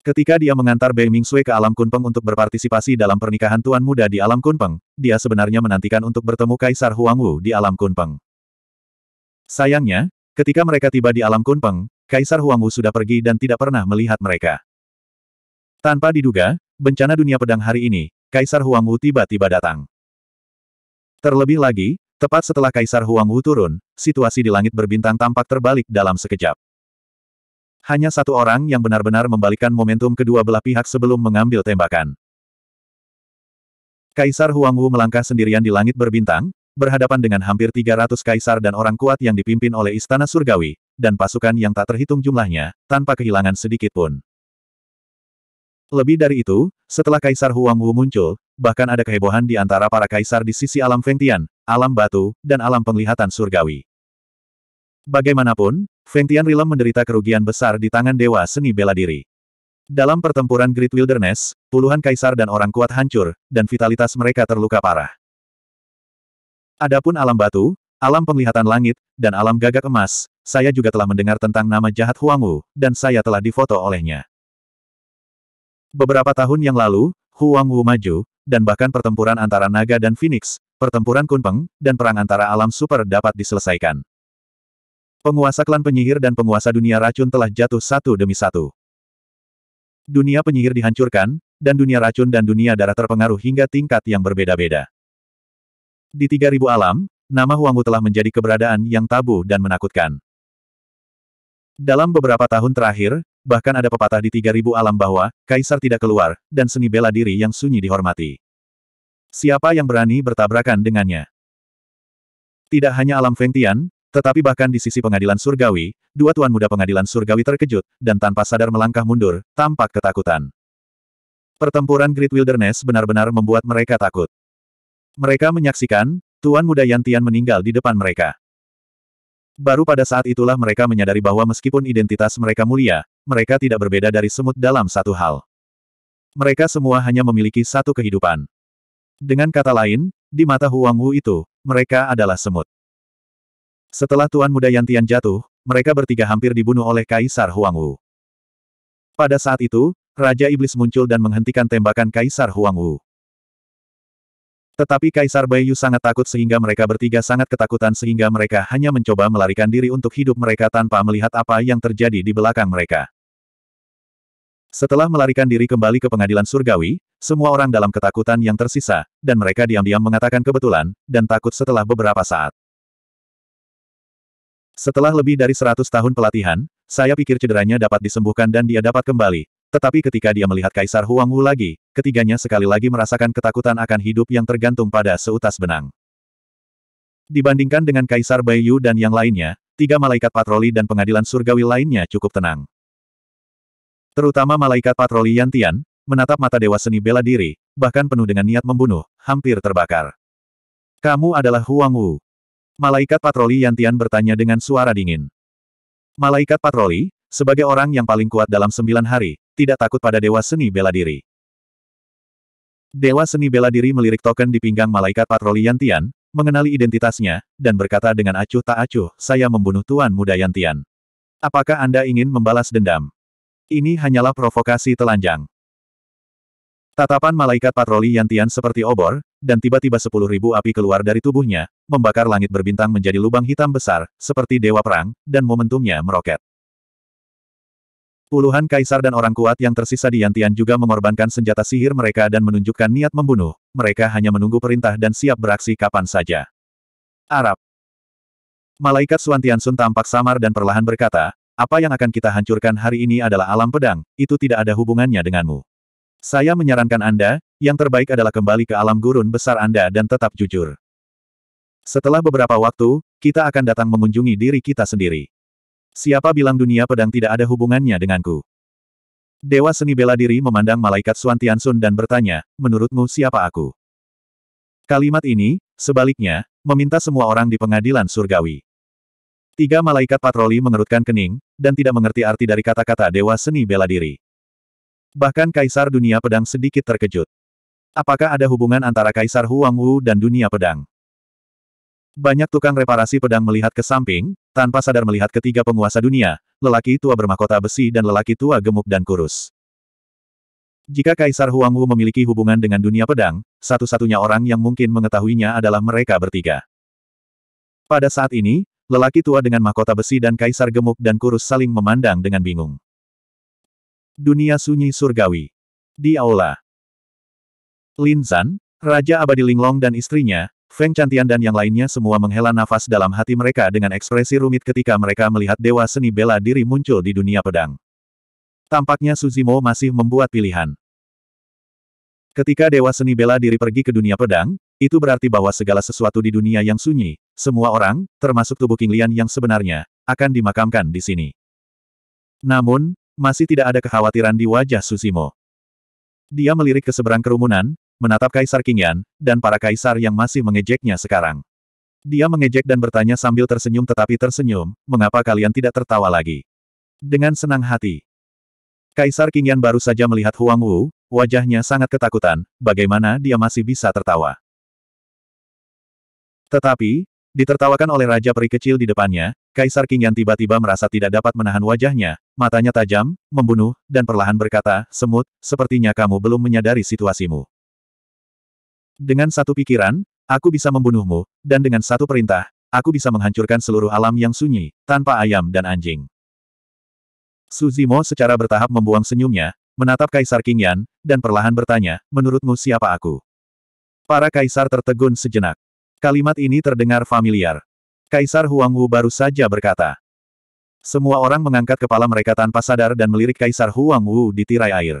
Ketika dia mengantar Bei Mingxue ke alam Kunpeng untuk berpartisipasi dalam pernikahan tuan muda di alam Kunpeng, dia sebenarnya menantikan untuk bertemu Kaisar Huangwu di alam Kunpeng. Sayangnya, ketika mereka tiba di alam Kunpeng, Kaisar Huangwu sudah pergi dan tidak pernah melihat mereka. Tanpa diduga, bencana dunia pedang hari ini, Kaisar Huangwu tiba-tiba datang. Terlebih lagi, tepat setelah Kaisar Huangwu turun, situasi di langit berbintang tampak terbalik dalam sekejap. Hanya satu orang yang benar-benar membalikan momentum kedua belah pihak sebelum mengambil tembakan. Kaisar Huangwu melangkah sendirian di langit berbintang, berhadapan dengan hampir 300 kaisar dan orang kuat yang dipimpin oleh Istana Surgawi, dan pasukan yang tak terhitung jumlahnya, tanpa kehilangan sedikit pun. Lebih dari itu, setelah Kaisar Huangwu muncul, bahkan ada kehebohan di antara para kaisar di sisi alam Fengtian, alam batu, dan alam penglihatan surgawi. Bagaimanapun, Feng Tian Rilem menderita kerugian besar di tangan Dewa Seni Bela Diri. Dalam pertempuran Great Wilderness, puluhan kaisar dan orang kuat hancur, dan vitalitas mereka terluka parah. Adapun alam batu, alam penglihatan langit, dan alam gagak emas, saya juga telah mendengar tentang nama jahat Huang Wu, dan saya telah difoto olehnya. Beberapa tahun yang lalu, Huang Wu maju, dan bahkan pertempuran antara naga dan phoenix, pertempuran kunpeng, dan perang antara alam super dapat diselesaikan. Penguasa klan penyihir dan penguasa dunia racun telah jatuh satu demi satu. Dunia penyihir dihancurkan, dan dunia racun dan dunia darah terpengaruh hingga tingkat yang berbeda-beda. Di 3000 alam, nama Huangwu telah menjadi keberadaan yang tabu dan menakutkan. Dalam beberapa tahun terakhir, bahkan ada pepatah di 3000 alam bahwa, kaisar tidak keluar, dan seni bela diri yang sunyi dihormati. Siapa yang berani bertabrakan dengannya? Tidak hanya alam Fengtian, tetapi bahkan di sisi pengadilan surgawi, dua tuan muda pengadilan surgawi terkejut, dan tanpa sadar melangkah mundur, tampak ketakutan. Pertempuran Great Wilderness benar-benar membuat mereka takut. Mereka menyaksikan, Tuan Muda Yantian meninggal di depan mereka. Baru pada saat itulah mereka menyadari bahwa meskipun identitas mereka mulia, mereka tidak berbeda dari semut dalam satu hal. Mereka semua hanya memiliki satu kehidupan. Dengan kata lain, di mata Huang Wu itu, mereka adalah semut. Setelah Tuan Muda Yantian jatuh, mereka bertiga hampir dibunuh oleh Kaisar Huangwu. Pada saat itu, Raja Iblis muncul dan menghentikan tembakan Kaisar Huangwu. Tetapi Kaisar Baiyu sangat takut sehingga mereka bertiga sangat ketakutan sehingga mereka hanya mencoba melarikan diri untuk hidup mereka tanpa melihat apa yang terjadi di belakang mereka. Setelah melarikan diri kembali ke pengadilan surgawi, semua orang dalam ketakutan yang tersisa, dan mereka diam-diam mengatakan kebetulan, dan takut setelah beberapa saat. Setelah lebih dari 100 tahun pelatihan, saya pikir cederanya dapat disembuhkan dan dia dapat kembali. Tetapi ketika dia melihat Kaisar Huang Wu lagi, ketiganya sekali lagi merasakan ketakutan akan hidup yang tergantung pada seutas benang. Dibandingkan dengan Kaisar Bai Yu dan yang lainnya, tiga malaikat patroli dan pengadilan surgawi lainnya cukup tenang. Terutama malaikat patroli Yan Tian, menatap mata dewa seni bela diri, bahkan penuh dengan niat membunuh, hampir terbakar. Kamu adalah Huang Wu. Malaikat patroli Yantian bertanya dengan suara dingin. Malaikat patroli, sebagai orang yang paling kuat dalam sembilan hari, tidak takut pada Dewa Seni Bela Diri. Dewa Seni Bela Diri melirik token di pinggang malaikat patroli Yantian, mengenali identitasnya, dan berkata dengan acuh tak acuh, saya membunuh Tuan Muda Yantian. Apakah Anda ingin membalas dendam? Ini hanyalah provokasi telanjang. Tatapan malaikat patroli Yantian seperti obor, dan tiba-tiba sepuluh ribu api keluar dari tubuhnya, membakar langit berbintang menjadi lubang hitam besar, seperti dewa perang, dan momentumnya meroket. Puluhan kaisar dan orang kuat yang tersisa di Yantian juga mengorbankan senjata sihir mereka dan menunjukkan niat membunuh, mereka hanya menunggu perintah dan siap beraksi kapan saja. Arab Malaikat Suan Sun tampak samar dan perlahan berkata, apa yang akan kita hancurkan hari ini adalah alam pedang, itu tidak ada hubungannya denganmu. Saya menyarankan Anda, yang terbaik adalah kembali ke alam gurun besar Anda dan tetap jujur. Setelah beberapa waktu, kita akan datang mengunjungi diri kita sendiri. Siapa bilang dunia pedang tidak ada hubungannya denganku? Dewa seni bela diri memandang malaikat Suan Tiansun dan bertanya, menurutmu siapa aku? Kalimat ini, sebaliknya, meminta semua orang di pengadilan surgawi. Tiga malaikat patroli mengerutkan kening, dan tidak mengerti arti dari kata-kata Dewa Seni Bela Diri. Bahkan Kaisar Dunia Pedang sedikit terkejut. Apakah ada hubungan antara Kaisar Huang Wu dan Dunia Pedang? Banyak tukang reparasi pedang melihat ke samping, tanpa sadar melihat ketiga penguasa dunia, lelaki tua bermakota besi dan lelaki tua gemuk dan kurus. Jika Kaisar Huang Wu memiliki hubungan dengan dunia pedang, satu-satunya orang yang mungkin mengetahuinya adalah mereka bertiga. Pada saat ini, lelaki tua dengan mahkota besi dan Kaisar gemuk dan kurus saling memandang dengan bingung dunia sunyi surgawi. Di aula. Lin Zan, Raja Abadi Linglong dan istrinya, Feng Cantian dan yang lainnya semua menghela nafas dalam hati mereka dengan ekspresi rumit ketika mereka melihat dewa seni bela diri muncul di dunia pedang. Tampaknya Suzimo masih membuat pilihan. Ketika dewa seni bela diri pergi ke dunia pedang, itu berarti bahwa segala sesuatu di dunia yang sunyi, semua orang, termasuk tubuh King Lian yang sebenarnya, akan dimakamkan di sini. Namun, masih tidak ada kekhawatiran di wajah Susimo. Dia melirik ke seberang kerumunan, menatap Kaisar Kingyan, dan para kaisar yang masih mengejeknya sekarang. Dia mengejek dan bertanya sambil tersenyum tetapi tersenyum, mengapa kalian tidak tertawa lagi? Dengan senang hati. Kaisar Kingyan baru saja melihat Huang Wu, wajahnya sangat ketakutan, bagaimana dia masih bisa tertawa. Tetapi, ditertawakan oleh Raja Peri kecil di depannya, Kaisar King Qingyan tiba-tiba merasa tidak dapat menahan wajahnya, matanya tajam, membunuh, dan perlahan berkata, Semut, sepertinya kamu belum menyadari situasimu. Dengan satu pikiran, aku bisa membunuhmu, dan dengan satu perintah, aku bisa menghancurkan seluruh alam yang sunyi, tanpa ayam dan anjing. Suzimo secara bertahap membuang senyumnya, menatap Kaisar King Yan, dan perlahan bertanya, menurutmu siapa aku? Para kaisar tertegun sejenak. Kalimat ini terdengar familiar. Kaisar Huangwu baru saja berkata. Semua orang mengangkat kepala mereka tanpa sadar dan melirik Kaisar Huangwu di tirai air.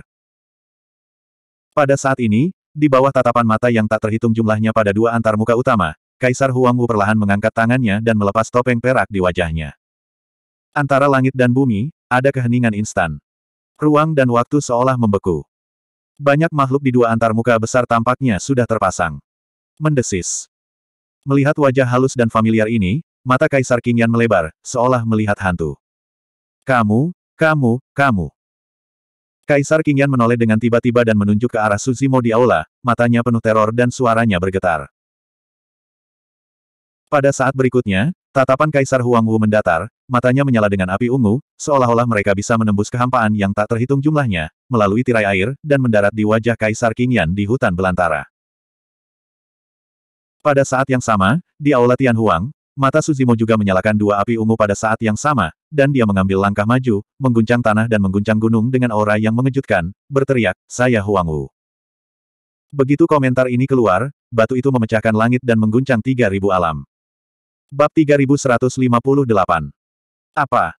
Pada saat ini, di bawah tatapan mata yang tak terhitung jumlahnya pada dua antar muka utama, Kaisar Huangwu perlahan mengangkat tangannya dan melepas topeng perak di wajahnya. Antara langit dan bumi, ada keheningan instan. Ruang dan waktu seolah membeku. Banyak makhluk di dua antar muka besar tampaknya sudah terpasang. Mendesis. Melihat wajah halus dan familiar ini, mata Kaisar Qingyan melebar, seolah melihat hantu. Kamu, kamu, kamu. Kaisar Qingyan menoleh dengan tiba-tiba dan menunjuk ke arah Suzimo di aula, matanya penuh teror dan suaranya bergetar. Pada saat berikutnya, tatapan Kaisar Huang Wu mendatar, matanya menyala dengan api ungu, seolah-olah mereka bisa menembus kehampaan yang tak terhitung jumlahnya, melalui tirai air, dan mendarat di wajah Kaisar Qingyan di hutan belantara. Pada saat yang sama, di Aula Tianhuang, mata Suzimo juga menyalakan dua api ungu pada saat yang sama, dan dia mengambil langkah maju, mengguncang tanah dan mengguncang gunung dengan aura yang mengejutkan, berteriak, saya Huang Begitu komentar ini keluar, batu itu memecahkan langit dan mengguncang 3000 alam. Bab 3158 Apa?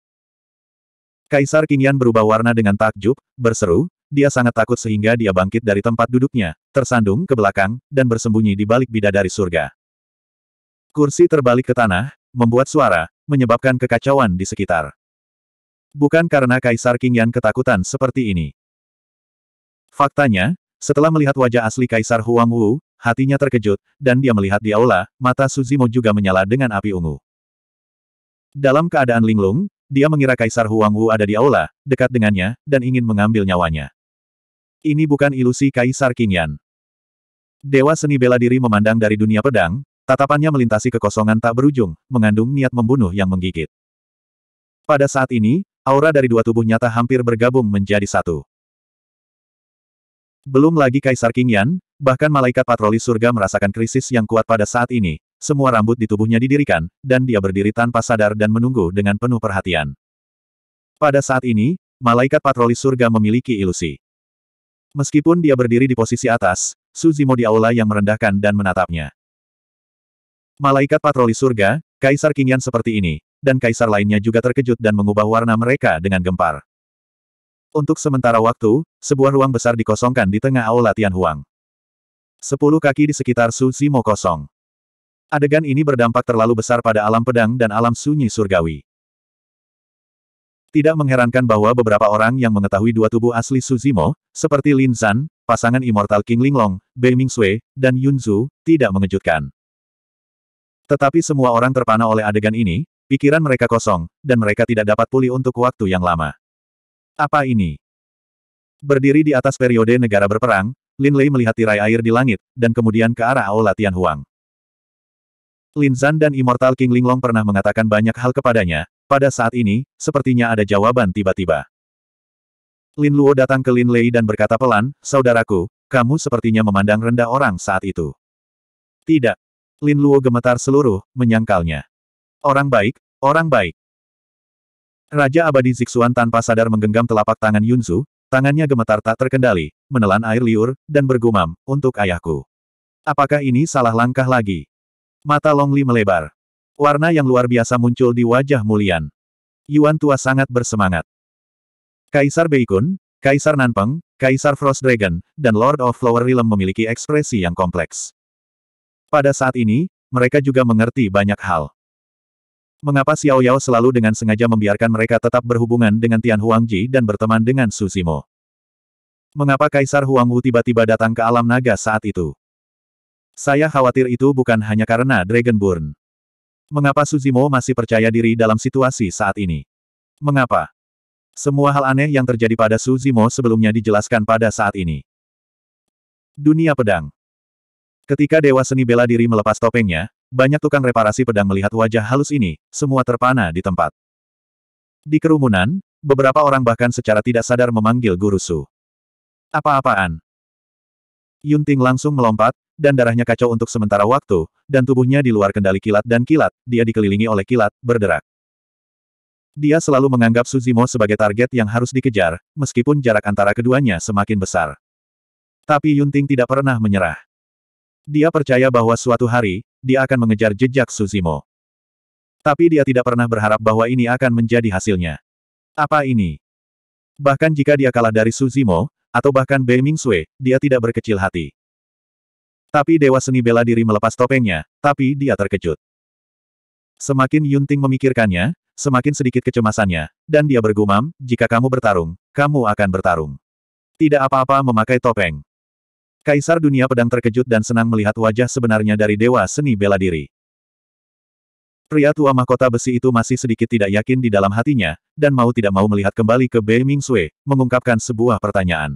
Kaisar Qingyan berubah warna dengan takjub, berseru, dia sangat takut sehingga dia bangkit dari tempat duduknya, tersandung ke belakang, dan bersembunyi di balik bidadari surga. Kursi terbalik ke tanah, membuat suara, menyebabkan kekacauan di sekitar. Bukan karena Kaisar King Yan ketakutan seperti ini. Faktanya, setelah melihat wajah asli Kaisar Huang Wu, hatinya terkejut, dan dia melihat di aula, mata Suzimo juga menyala dengan api ungu. Dalam keadaan linglung, dia mengira Kaisar Huang Wu ada di aula, dekat dengannya, dan ingin mengambil nyawanya. Ini bukan ilusi Kaisar Kinyan. Dewa seni bela diri memandang dari dunia pedang, tatapannya melintasi kekosongan tak berujung, mengandung niat membunuh yang menggigit. Pada saat ini, aura dari dua tubuh nyata hampir bergabung menjadi satu. Belum lagi Kaisar Qingyan, bahkan malaikat patroli surga merasakan krisis yang kuat pada saat ini, semua rambut di tubuhnya didirikan, dan dia berdiri tanpa sadar dan menunggu dengan penuh perhatian. Pada saat ini, malaikat patroli surga memiliki ilusi. Meskipun dia berdiri di posisi atas, Suzimo di aula yang merendahkan dan menatapnya. Malaikat patroli surga, Kaisar Kingian seperti ini, dan kaisar lainnya juga terkejut dan mengubah warna mereka dengan gempar. Untuk sementara waktu, sebuah ruang besar dikosongkan di tengah aula Tianhuang. Sepuluh kaki di sekitar Su Zimo kosong. Adegan ini berdampak terlalu besar pada alam pedang dan alam sunyi surgawi. Tidak mengherankan bahwa beberapa orang yang mengetahui dua tubuh asli Suzimo, seperti Lin Zan, pasangan Immortal King Linglong, Bei Mingxue, dan Yun Zhu, tidak mengejutkan. Tetapi semua orang terpana oleh adegan ini, pikiran mereka kosong, dan mereka tidak dapat pulih untuk waktu yang lama. Apa ini? Berdiri di atas periode negara berperang, Lin Lei melihat tirai air di langit, dan kemudian ke arah Aula Tianhuang. Lin Zan dan Immortal King Linglong pernah mengatakan banyak hal kepadanya, pada saat ini, sepertinya ada jawaban tiba-tiba. Lin Luo datang ke Lin Lei dan berkata pelan, Saudaraku, kamu sepertinya memandang rendah orang saat itu. Tidak. Lin Luo gemetar seluruh, menyangkalnya. Orang baik, orang baik. Raja abadi Zixuan tanpa sadar menggenggam telapak tangan Yunzu, tangannya gemetar tak terkendali, menelan air liur, dan bergumam, untuk ayahku. Apakah ini salah langkah lagi? Mata Longli melebar. Warna yang luar biasa muncul di wajah Mulian. Yuan tua sangat bersemangat. Kaisar Beikun, Kaisar Nanpeng, Kaisar Frost Dragon, dan Lord of Flower Realm memiliki ekspresi yang kompleks. Pada saat ini, mereka juga mengerti banyak hal. Mengapa Xiao Yao selalu dengan sengaja membiarkan mereka tetap berhubungan dengan Tian Huangji dan berteman dengan Susimo? Mengapa Kaisar Huang Wu tiba-tiba datang ke alam naga saat itu? Saya khawatir itu bukan hanya karena Dragonborn. Mengapa Suzimo masih percaya diri dalam situasi saat ini? Mengapa? Semua hal aneh yang terjadi pada Suzimo sebelumnya dijelaskan pada saat ini. Dunia Pedang Ketika Dewa Seni Bela Diri melepas topengnya, banyak tukang reparasi pedang melihat wajah halus ini, semua terpana di tempat. Di kerumunan, beberapa orang bahkan secara tidak sadar memanggil Guru Su. Apa-apaan? Yunting langsung melompat, dan darahnya kacau untuk sementara waktu, dan tubuhnya di luar kendali kilat dan kilat, dia dikelilingi oleh kilat, berderak. Dia selalu menganggap Suzimo sebagai target yang harus dikejar, meskipun jarak antara keduanya semakin besar. Tapi Yunting tidak pernah menyerah. Dia percaya bahwa suatu hari, dia akan mengejar jejak Suzimo. Tapi dia tidak pernah berharap bahwa ini akan menjadi hasilnya. Apa ini? Bahkan jika dia kalah dari Suzimo, atau bahkan Bei Ming Sui, dia tidak berkecil hati. Tapi Dewa Seni Bela Diri melepas topengnya, tapi dia terkejut. Semakin Yunting memikirkannya, semakin sedikit kecemasannya, dan dia bergumam, jika kamu bertarung, kamu akan bertarung. Tidak apa-apa memakai topeng. Kaisar dunia pedang terkejut dan senang melihat wajah sebenarnya dari Dewa Seni Bela Diri. Pria tua mahkota besi itu masih sedikit tidak yakin di dalam hatinya, dan mau tidak mau melihat kembali ke Bei Ming Sui, mengungkapkan sebuah pertanyaan.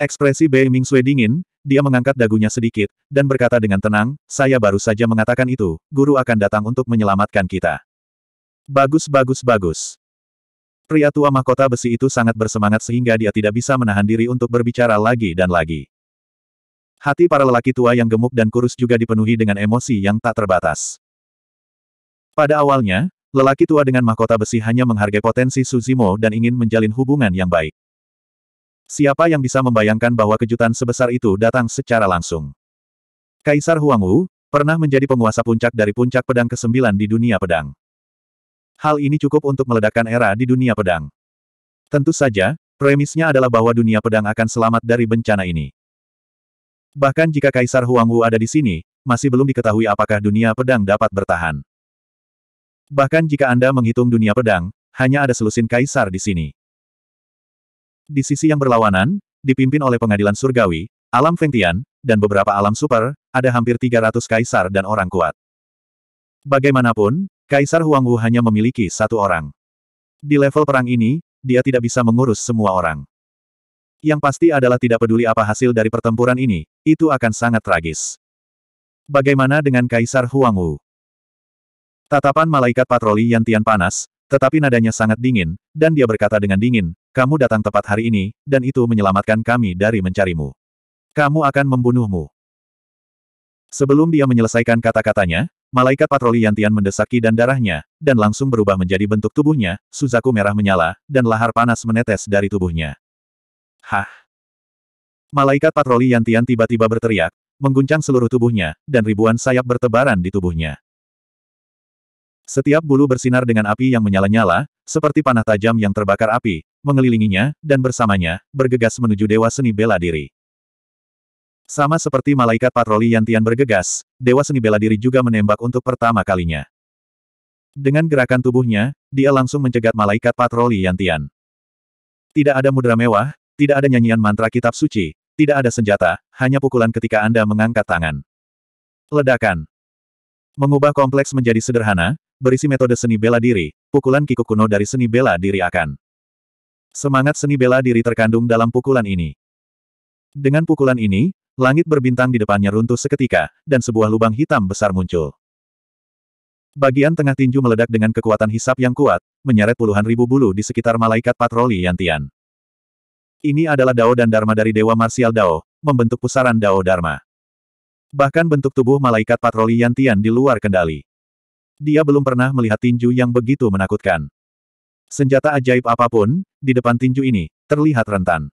Ekspresi Bei Ming Sui dingin, dia mengangkat dagunya sedikit, dan berkata dengan tenang, saya baru saja mengatakan itu, guru akan datang untuk menyelamatkan kita. Bagus bagus bagus. Pria tua mahkota besi itu sangat bersemangat sehingga dia tidak bisa menahan diri untuk berbicara lagi dan lagi. Hati para lelaki tua yang gemuk dan kurus juga dipenuhi dengan emosi yang tak terbatas. Pada awalnya, lelaki tua dengan mahkota besi hanya menghargai potensi Suzimo dan ingin menjalin hubungan yang baik. Siapa yang bisa membayangkan bahwa kejutan sebesar itu datang secara langsung? Kaisar Huangwu, pernah menjadi penguasa puncak dari puncak pedang ke-9 di dunia pedang. Hal ini cukup untuk meledakkan era di dunia pedang. Tentu saja, premisnya adalah bahwa dunia pedang akan selamat dari bencana ini. Bahkan jika Kaisar Huangwu ada di sini, masih belum diketahui apakah dunia pedang dapat bertahan. Bahkan jika Anda menghitung dunia pedang, hanya ada selusin kaisar di sini. Di sisi yang berlawanan, dipimpin oleh pengadilan surgawi, alam Fengtian, dan beberapa alam super, ada hampir 300 kaisar dan orang kuat. Bagaimanapun, Kaisar Huangwu hanya memiliki satu orang. Di level perang ini, dia tidak bisa mengurus semua orang. Yang pasti adalah tidak peduli apa hasil dari pertempuran ini, itu akan sangat tragis. Bagaimana dengan Kaisar Huangwu? Tatapan malaikat patroli Yantian panas, tetapi nadanya sangat dingin, dan dia berkata dengan dingin, kamu datang tepat hari ini, dan itu menyelamatkan kami dari mencarimu. Kamu akan membunuhmu. Sebelum dia menyelesaikan kata-katanya, malaikat patroli Yantian mendesaki dan darahnya, dan langsung berubah menjadi bentuk tubuhnya, Suzaku merah menyala, dan lahar panas menetes dari tubuhnya. Hah! Malaikat patroli Yantian tiba-tiba berteriak, mengguncang seluruh tubuhnya, dan ribuan sayap bertebaran di tubuhnya. Setiap bulu bersinar dengan api yang menyala-nyala, seperti panah tajam yang terbakar api, mengelilinginya, dan bersamanya, bergegas menuju Dewa Seni Bela Diri. Sama seperti malaikat patroli Yantian bergegas, Dewa Seni Bela Diri juga menembak untuk pertama kalinya. Dengan gerakan tubuhnya, dia langsung mencegat malaikat patroli Yantian. Tidak ada mudra mewah, tidak ada nyanyian mantra kitab suci, tidak ada senjata, hanya pukulan ketika Anda mengangkat tangan. Ledakan. Mengubah kompleks menjadi sederhana, berisi metode seni bela diri, pukulan kikuk kuno dari seni bela diri akan. Semangat seni bela diri terkandung dalam pukulan ini. Dengan pukulan ini, langit berbintang di depannya runtuh seketika, dan sebuah lubang hitam besar muncul. Bagian tengah tinju meledak dengan kekuatan hisap yang kuat, menyeret puluhan ribu bulu di sekitar malaikat patroli Yantian. Ini adalah Dao dan Dharma dari Dewa Marsial Dao, membentuk pusaran Dao Dharma. Bahkan bentuk tubuh malaikat patroli Yantian di luar kendali. Dia belum pernah melihat tinju yang begitu menakutkan. Senjata ajaib apapun, di depan tinju ini, terlihat rentan.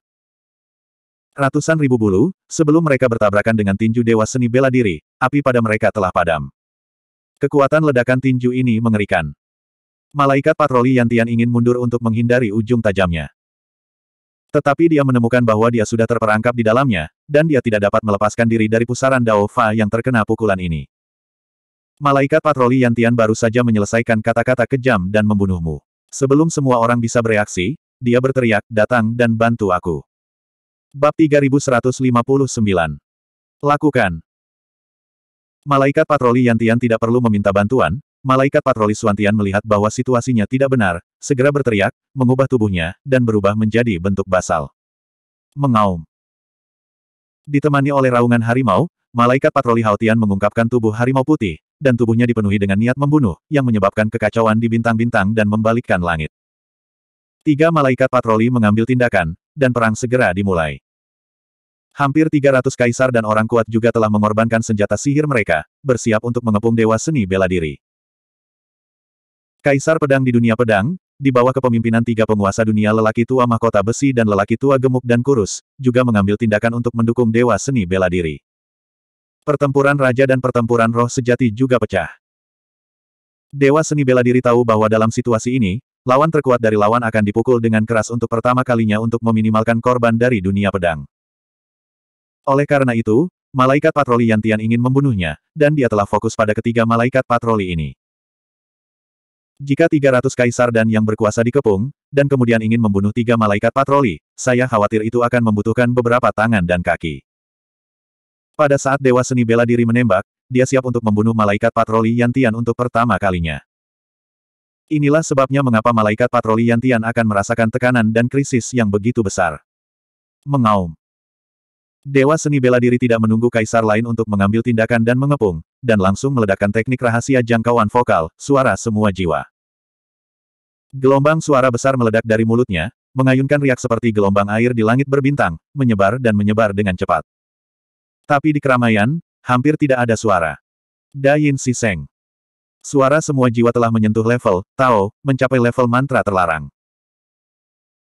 Ratusan ribu bulu, sebelum mereka bertabrakan dengan tinju dewa seni bela diri, api pada mereka telah padam. Kekuatan ledakan tinju ini mengerikan. Malaikat patroli Yantian ingin mundur untuk menghindari ujung tajamnya. Tetapi dia menemukan bahwa dia sudah terperangkap di dalamnya, dan dia tidak dapat melepaskan diri dari pusaran Dao Fa yang terkena pukulan ini. Malaikat patroli Yantian baru saja menyelesaikan kata-kata kejam dan membunuhmu. Sebelum semua orang bisa bereaksi, dia berteriak, datang dan bantu aku. Bab 3159 Lakukan. Malaikat patroli Yantian tidak perlu meminta bantuan, malaikat patroli Suantian melihat bahwa situasinya tidak benar, segera berteriak, mengubah tubuhnya, dan berubah menjadi bentuk basal. Mengaum. Ditemani oleh raungan harimau, malaikat patroli Haotian mengungkapkan tubuh harimau putih, dan tubuhnya dipenuhi dengan niat membunuh, yang menyebabkan kekacauan di bintang-bintang dan membalikkan langit. Tiga malaikat patroli mengambil tindakan, dan perang segera dimulai. Hampir 300 kaisar dan orang kuat juga telah mengorbankan senjata sihir mereka, bersiap untuk mengepung Dewa Seni Bela Diri. Kaisar Pedang di Dunia Pedang, di bawah kepemimpinan tiga penguasa dunia lelaki tua mahkota besi dan lelaki tua gemuk dan kurus, juga mengambil tindakan untuk mendukung Dewa Seni Bela Diri. Pertempuran raja dan pertempuran roh sejati juga pecah. Dewa seni bela diri tahu bahwa dalam situasi ini, lawan terkuat dari lawan akan dipukul dengan keras untuk pertama kalinya untuk meminimalkan korban dari dunia pedang. Oleh karena itu, malaikat patroli Yantian ingin membunuhnya, dan dia telah fokus pada ketiga malaikat patroli ini. Jika 300 kaisar dan yang berkuasa dikepung, dan kemudian ingin membunuh tiga malaikat patroli, saya khawatir itu akan membutuhkan beberapa tangan dan kaki. Pada saat Dewa Seni Bela Diri menembak, dia siap untuk membunuh malaikat patroli Yantian untuk pertama kalinya. Inilah sebabnya mengapa malaikat patroli Yantian akan merasakan tekanan dan krisis yang begitu besar. Mengaum. Dewa Seni Bela Diri tidak menunggu kaisar lain untuk mengambil tindakan dan mengepung, dan langsung meledakkan teknik rahasia jangkauan vokal, suara semua jiwa. Gelombang suara besar meledak dari mulutnya, mengayunkan riak seperti gelombang air di langit berbintang, menyebar dan menyebar dengan cepat. Tapi di keramaian, hampir tidak ada suara. Dayin Siseng. Suara semua jiwa telah menyentuh level, Tao, mencapai level mantra terlarang.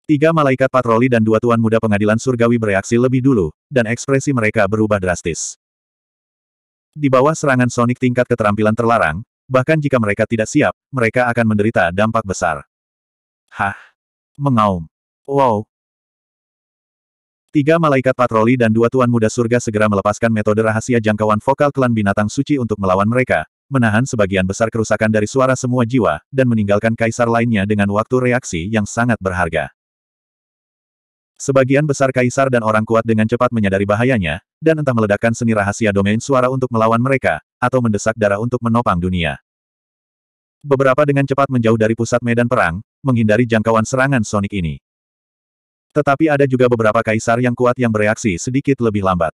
Tiga malaikat patroli dan dua tuan muda pengadilan surgawi bereaksi lebih dulu, dan ekspresi mereka berubah drastis. Di bawah serangan sonik tingkat keterampilan terlarang, bahkan jika mereka tidak siap, mereka akan menderita dampak besar. Hah? Mengaum. Wow, Tiga malaikat patroli dan dua tuan muda surga segera melepaskan metode rahasia jangkauan vokal klan binatang suci untuk melawan mereka, menahan sebagian besar kerusakan dari suara semua jiwa, dan meninggalkan kaisar lainnya dengan waktu reaksi yang sangat berharga. Sebagian besar kaisar dan orang kuat dengan cepat menyadari bahayanya, dan entah meledakkan seni rahasia domain suara untuk melawan mereka, atau mendesak darah untuk menopang dunia. Beberapa dengan cepat menjauh dari pusat medan perang, menghindari jangkauan serangan sonik ini. Tetapi ada juga beberapa kaisar yang kuat yang bereaksi sedikit lebih lambat.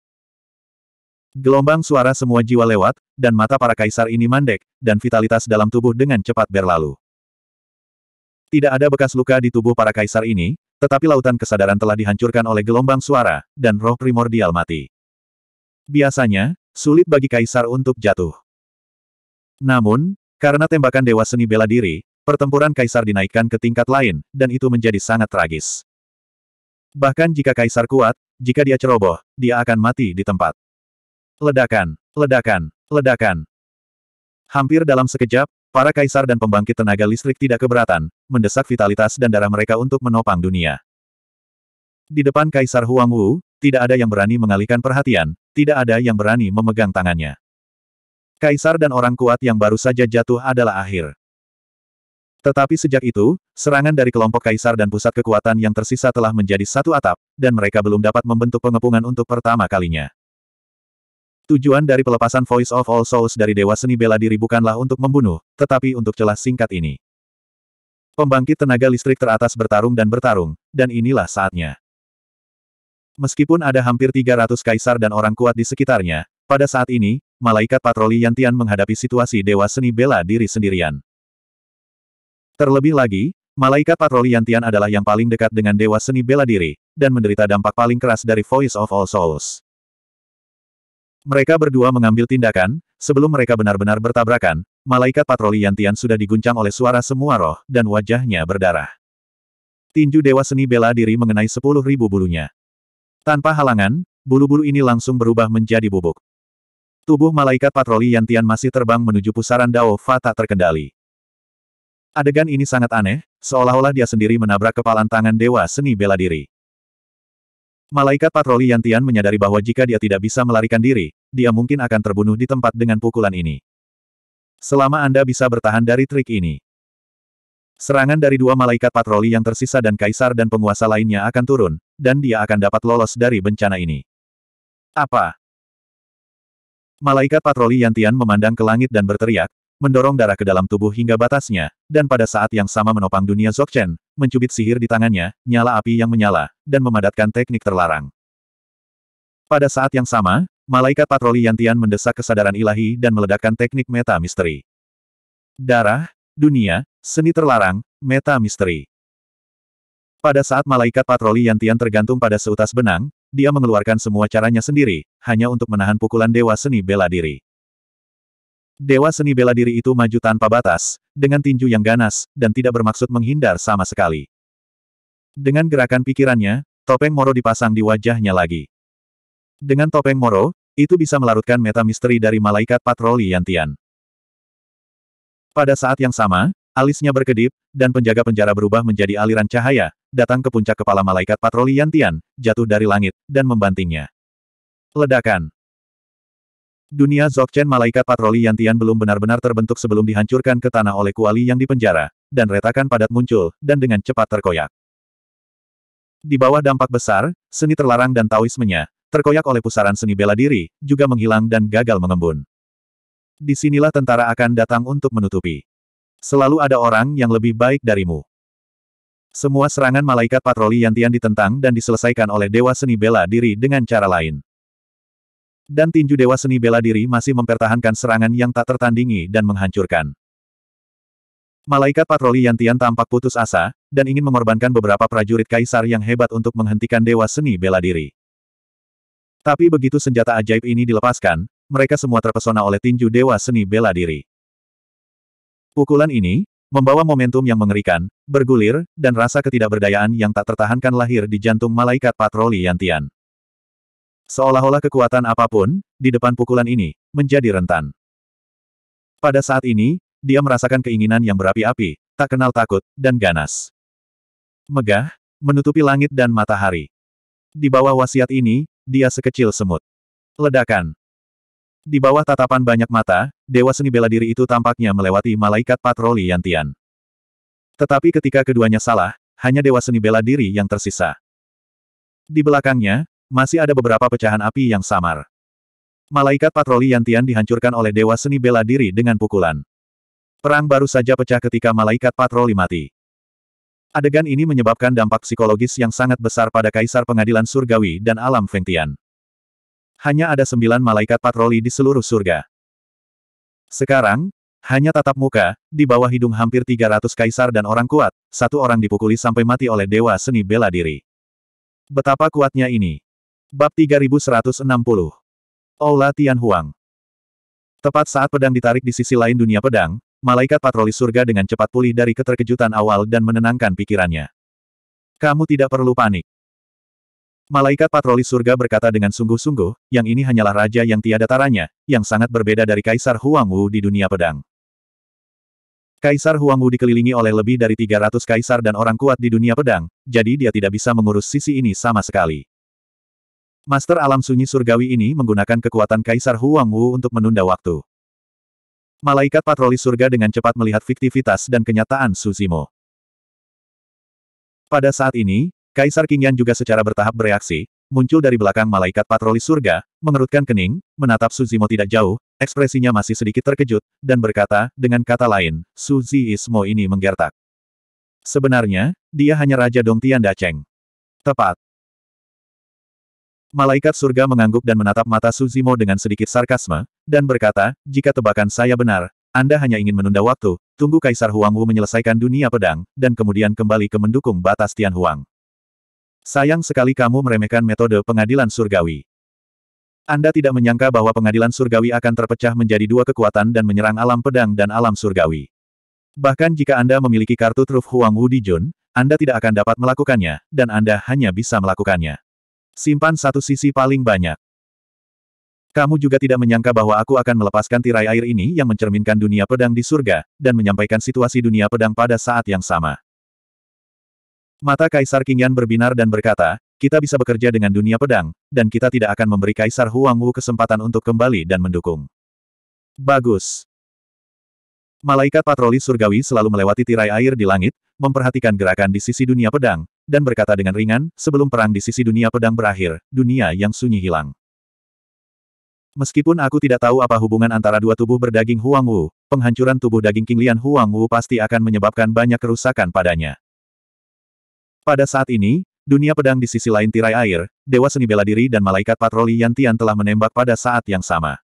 Gelombang suara semua jiwa lewat, dan mata para kaisar ini mandek, dan vitalitas dalam tubuh dengan cepat berlalu. Tidak ada bekas luka di tubuh para kaisar ini, tetapi lautan kesadaran telah dihancurkan oleh gelombang suara, dan roh primordial mati. Biasanya, sulit bagi kaisar untuk jatuh. Namun, karena tembakan Dewa Seni Bela Diri, pertempuran kaisar dinaikkan ke tingkat lain, dan itu menjadi sangat tragis. Bahkan jika kaisar kuat, jika dia ceroboh, dia akan mati di tempat. Ledakan, ledakan, ledakan. Hampir dalam sekejap, para kaisar dan pembangkit tenaga listrik tidak keberatan, mendesak vitalitas dan darah mereka untuk menopang dunia. Di depan Kaisar Huang Wu, tidak ada yang berani mengalihkan perhatian, tidak ada yang berani memegang tangannya. Kaisar dan orang kuat yang baru saja jatuh adalah akhir. Tetapi sejak itu, serangan dari kelompok kaisar dan pusat kekuatan yang tersisa telah menjadi satu atap, dan mereka belum dapat membentuk pengepungan untuk pertama kalinya. Tujuan dari pelepasan Voice of All Souls dari Dewa Seni Bela Diri bukanlah untuk membunuh, tetapi untuk celah singkat ini. Pembangkit tenaga listrik teratas bertarung dan bertarung, dan inilah saatnya. Meskipun ada hampir 300 kaisar dan orang kuat di sekitarnya, pada saat ini, malaikat patroli Yantian menghadapi situasi Dewa Seni Bela Diri sendirian. Terlebih lagi, malaikat patroli Yantian adalah yang paling dekat dengan dewa seni bela diri, dan menderita dampak paling keras dari Voice of All Souls. Mereka berdua mengambil tindakan, sebelum mereka benar-benar bertabrakan, malaikat patroli Yantian sudah diguncang oleh suara semua roh, dan wajahnya berdarah. Tinju dewa seni bela diri mengenai sepuluh ribu bulunya. Tanpa halangan, bulu-bulu ini langsung berubah menjadi bubuk. Tubuh malaikat patroli Yantian masih terbang menuju pusaran Dao Fata terkendali. Adegan ini sangat aneh, seolah-olah dia sendiri menabrak kepalan tangan Dewa Seni Bela Diri. Malaikat patroli Yantian menyadari bahwa jika dia tidak bisa melarikan diri, dia mungkin akan terbunuh di tempat dengan pukulan ini. Selama Anda bisa bertahan dari trik ini, serangan dari dua malaikat patroli yang tersisa dan kaisar dan penguasa lainnya akan turun, dan dia akan dapat lolos dari bencana ini. Apa? Malaikat patroli Yantian memandang ke langit dan berteriak, mendorong darah ke dalam tubuh hingga batasnya, dan pada saat yang sama menopang dunia Zokchen, mencubit sihir di tangannya, nyala api yang menyala, dan memadatkan teknik terlarang. Pada saat yang sama, malaikat patroli Yantian mendesak kesadaran ilahi dan meledakkan teknik meta misteri. Darah, dunia, seni terlarang, meta misteri. Pada saat malaikat patroli Yantian tergantung pada seutas benang, dia mengeluarkan semua caranya sendiri, hanya untuk menahan pukulan dewa seni bela diri. Dewa seni bela diri itu maju tanpa batas, dengan tinju yang ganas, dan tidak bermaksud menghindar sama sekali. Dengan gerakan pikirannya, topeng Moro dipasang di wajahnya lagi. Dengan topeng Moro, itu bisa melarutkan meta misteri dari malaikat patroli Yantian. Pada saat yang sama, alisnya berkedip, dan penjaga penjara berubah menjadi aliran cahaya, datang ke puncak kepala malaikat patroli Yantian, jatuh dari langit, dan membantingnya. Ledakan. Dunia Zokchen Malaikat Patroli Yantian belum benar-benar terbentuk sebelum dihancurkan ke tanah oleh kuali yang dipenjara, dan retakan padat muncul, dan dengan cepat terkoyak. Di bawah dampak besar, seni terlarang dan taoismenya, terkoyak oleh pusaran seni bela diri, juga menghilang dan gagal mengembun. Di sinilah tentara akan datang untuk menutupi. Selalu ada orang yang lebih baik darimu. Semua serangan malaikat patroli Yantian ditentang dan diselesaikan oleh Dewa Seni Bela Diri dengan cara lain dan tinju dewa seni bela diri masih mempertahankan serangan yang tak tertandingi dan menghancurkan. Malaikat patroli Yantian tampak putus asa, dan ingin mengorbankan beberapa prajurit kaisar yang hebat untuk menghentikan dewa seni bela diri. Tapi begitu senjata ajaib ini dilepaskan, mereka semua terpesona oleh tinju dewa seni bela diri. Pukulan ini, membawa momentum yang mengerikan, bergulir, dan rasa ketidakberdayaan yang tak tertahankan lahir di jantung malaikat patroli Yantian. Seolah-olah kekuatan apapun, di depan pukulan ini, menjadi rentan. Pada saat ini, dia merasakan keinginan yang berapi-api, tak kenal takut, dan ganas. Megah, menutupi langit dan matahari. Di bawah wasiat ini, dia sekecil semut. Ledakan. Di bawah tatapan banyak mata, Dewa Seni Bela Diri itu tampaknya melewati malaikat patroli Yantian. Tetapi ketika keduanya salah, hanya Dewa Seni Bela Diri yang tersisa. Di belakangnya, masih ada beberapa pecahan api yang samar. Malaikat patroli Yantian dihancurkan oleh Dewa Seni Bela Diri dengan pukulan. Perang baru saja pecah ketika malaikat patroli mati. Adegan ini menyebabkan dampak psikologis yang sangat besar pada Kaisar Pengadilan Surgawi dan Alam Fengtian. Hanya ada sembilan malaikat patroli di seluruh surga. Sekarang, hanya tatap muka, di bawah hidung hampir 300 kaisar dan orang kuat, satu orang dipukuli sampai mati oleh Dewa Seni Bela Diri. Betapa kuatnya ini. Bab 3160. Aula Huang. Tepat saat pedang ditarik di sisi lain dunia pedang, malaikat patroli surga dengan cepat pulih dari keterkejutan awal dan menenangkan pikirannya. Kamu tidak perlu panik. Malaikat patroli surga berkata dengan sungguh-sungguh, yang ini hanyalah raja yang tiada taranya, yang sangat berbeda dari Kaisar Huang Wu di dunia pedang. Kaisar Huang Wu dikelilingi oleh lebih dari 300 kaisar dan orang kuat di dunia pedang, jadi dia tidak bisa mengurus sisi ini sama sekali. Master alam sunyi surgawi ini menggunakan kekuatan Kaisar Huang Wu untuk menunda waktu. Malaikat patroli surga dengan cepat melihat fiktivitas dan kenyataan Suzimo. Pada saat ini, Kaisar Qingyan juga secara bertahap bereaksi, muncul dari belakang malaikat patroli surga, mengerutkan kening, menatap Suzimo tidak jauh, ekspresinya masih sedikit terkejut, dan berkata, dengan kata lain, Suzi Ismo ini menggertak. Sebenarnya, dia hanya Raja Dong Tian Daceng. Tepat. Malaikat surga mengangguk dan menatap mata Suzimo dengan sedikit sarkasme, dan berkata, jika tebakan saya benar, Anda hanya ingin menunda waktu, tunggu Kaisar Huangwu menyelesaikan dunia pedang, dan kemudian kembali ke mendukung batas Tian Huang. Sayang sekali kamu meremehkan metode pengadilan surgawi. Anda tidak menyangka bahwa pengadilan surgawi akan terpecah menjadi dua kekuatan dan menyerang alam pedang dan alam surgawi. Bahkan jika Anda memiliki kartu truf Huang Wu di Jun, Anda tidak akan dapat melakukannya, dan Anda hanya bisa melakukannya. Simpan satu sisi paling banyak. Kamu juga tidak menyangka bahwa aku akan melepaskan tirai air ini yang mencerminkan dunia pedang di surga, dan menyampaikan situasi dunia pedang pada saat yang sama. Mata Kaisar Kingyan berbinar dan berkata, kita bisa bekerja dengan dunia pedang, dan kita tidak akan memberi Kaisar Huang Wu kesempatan untuk kembali dan mendukung. Bagus. Malaikat patroli surgawi selalu melewati tirai air di langit, memperhatikan gerakan di sisi dunia pedang, dan berkata dengan ringan, sebelum perang di sisi dunia pedang berakhir, dunia yang sunyi hilang. Meskipun aku tidak tahu apa hubungan antara dua tubuh berdaging Huang Wu, penghancuran tubuh daging Lian Huang Wu pasti akan menyebabkan banyak kerusakan padanya. Pada saat ini, dunia pedang di sisi lain tirai air, Dewa Seni Bela Diri dan Malaikat Patroli Yan Tian telah menembak pada saat yang sama.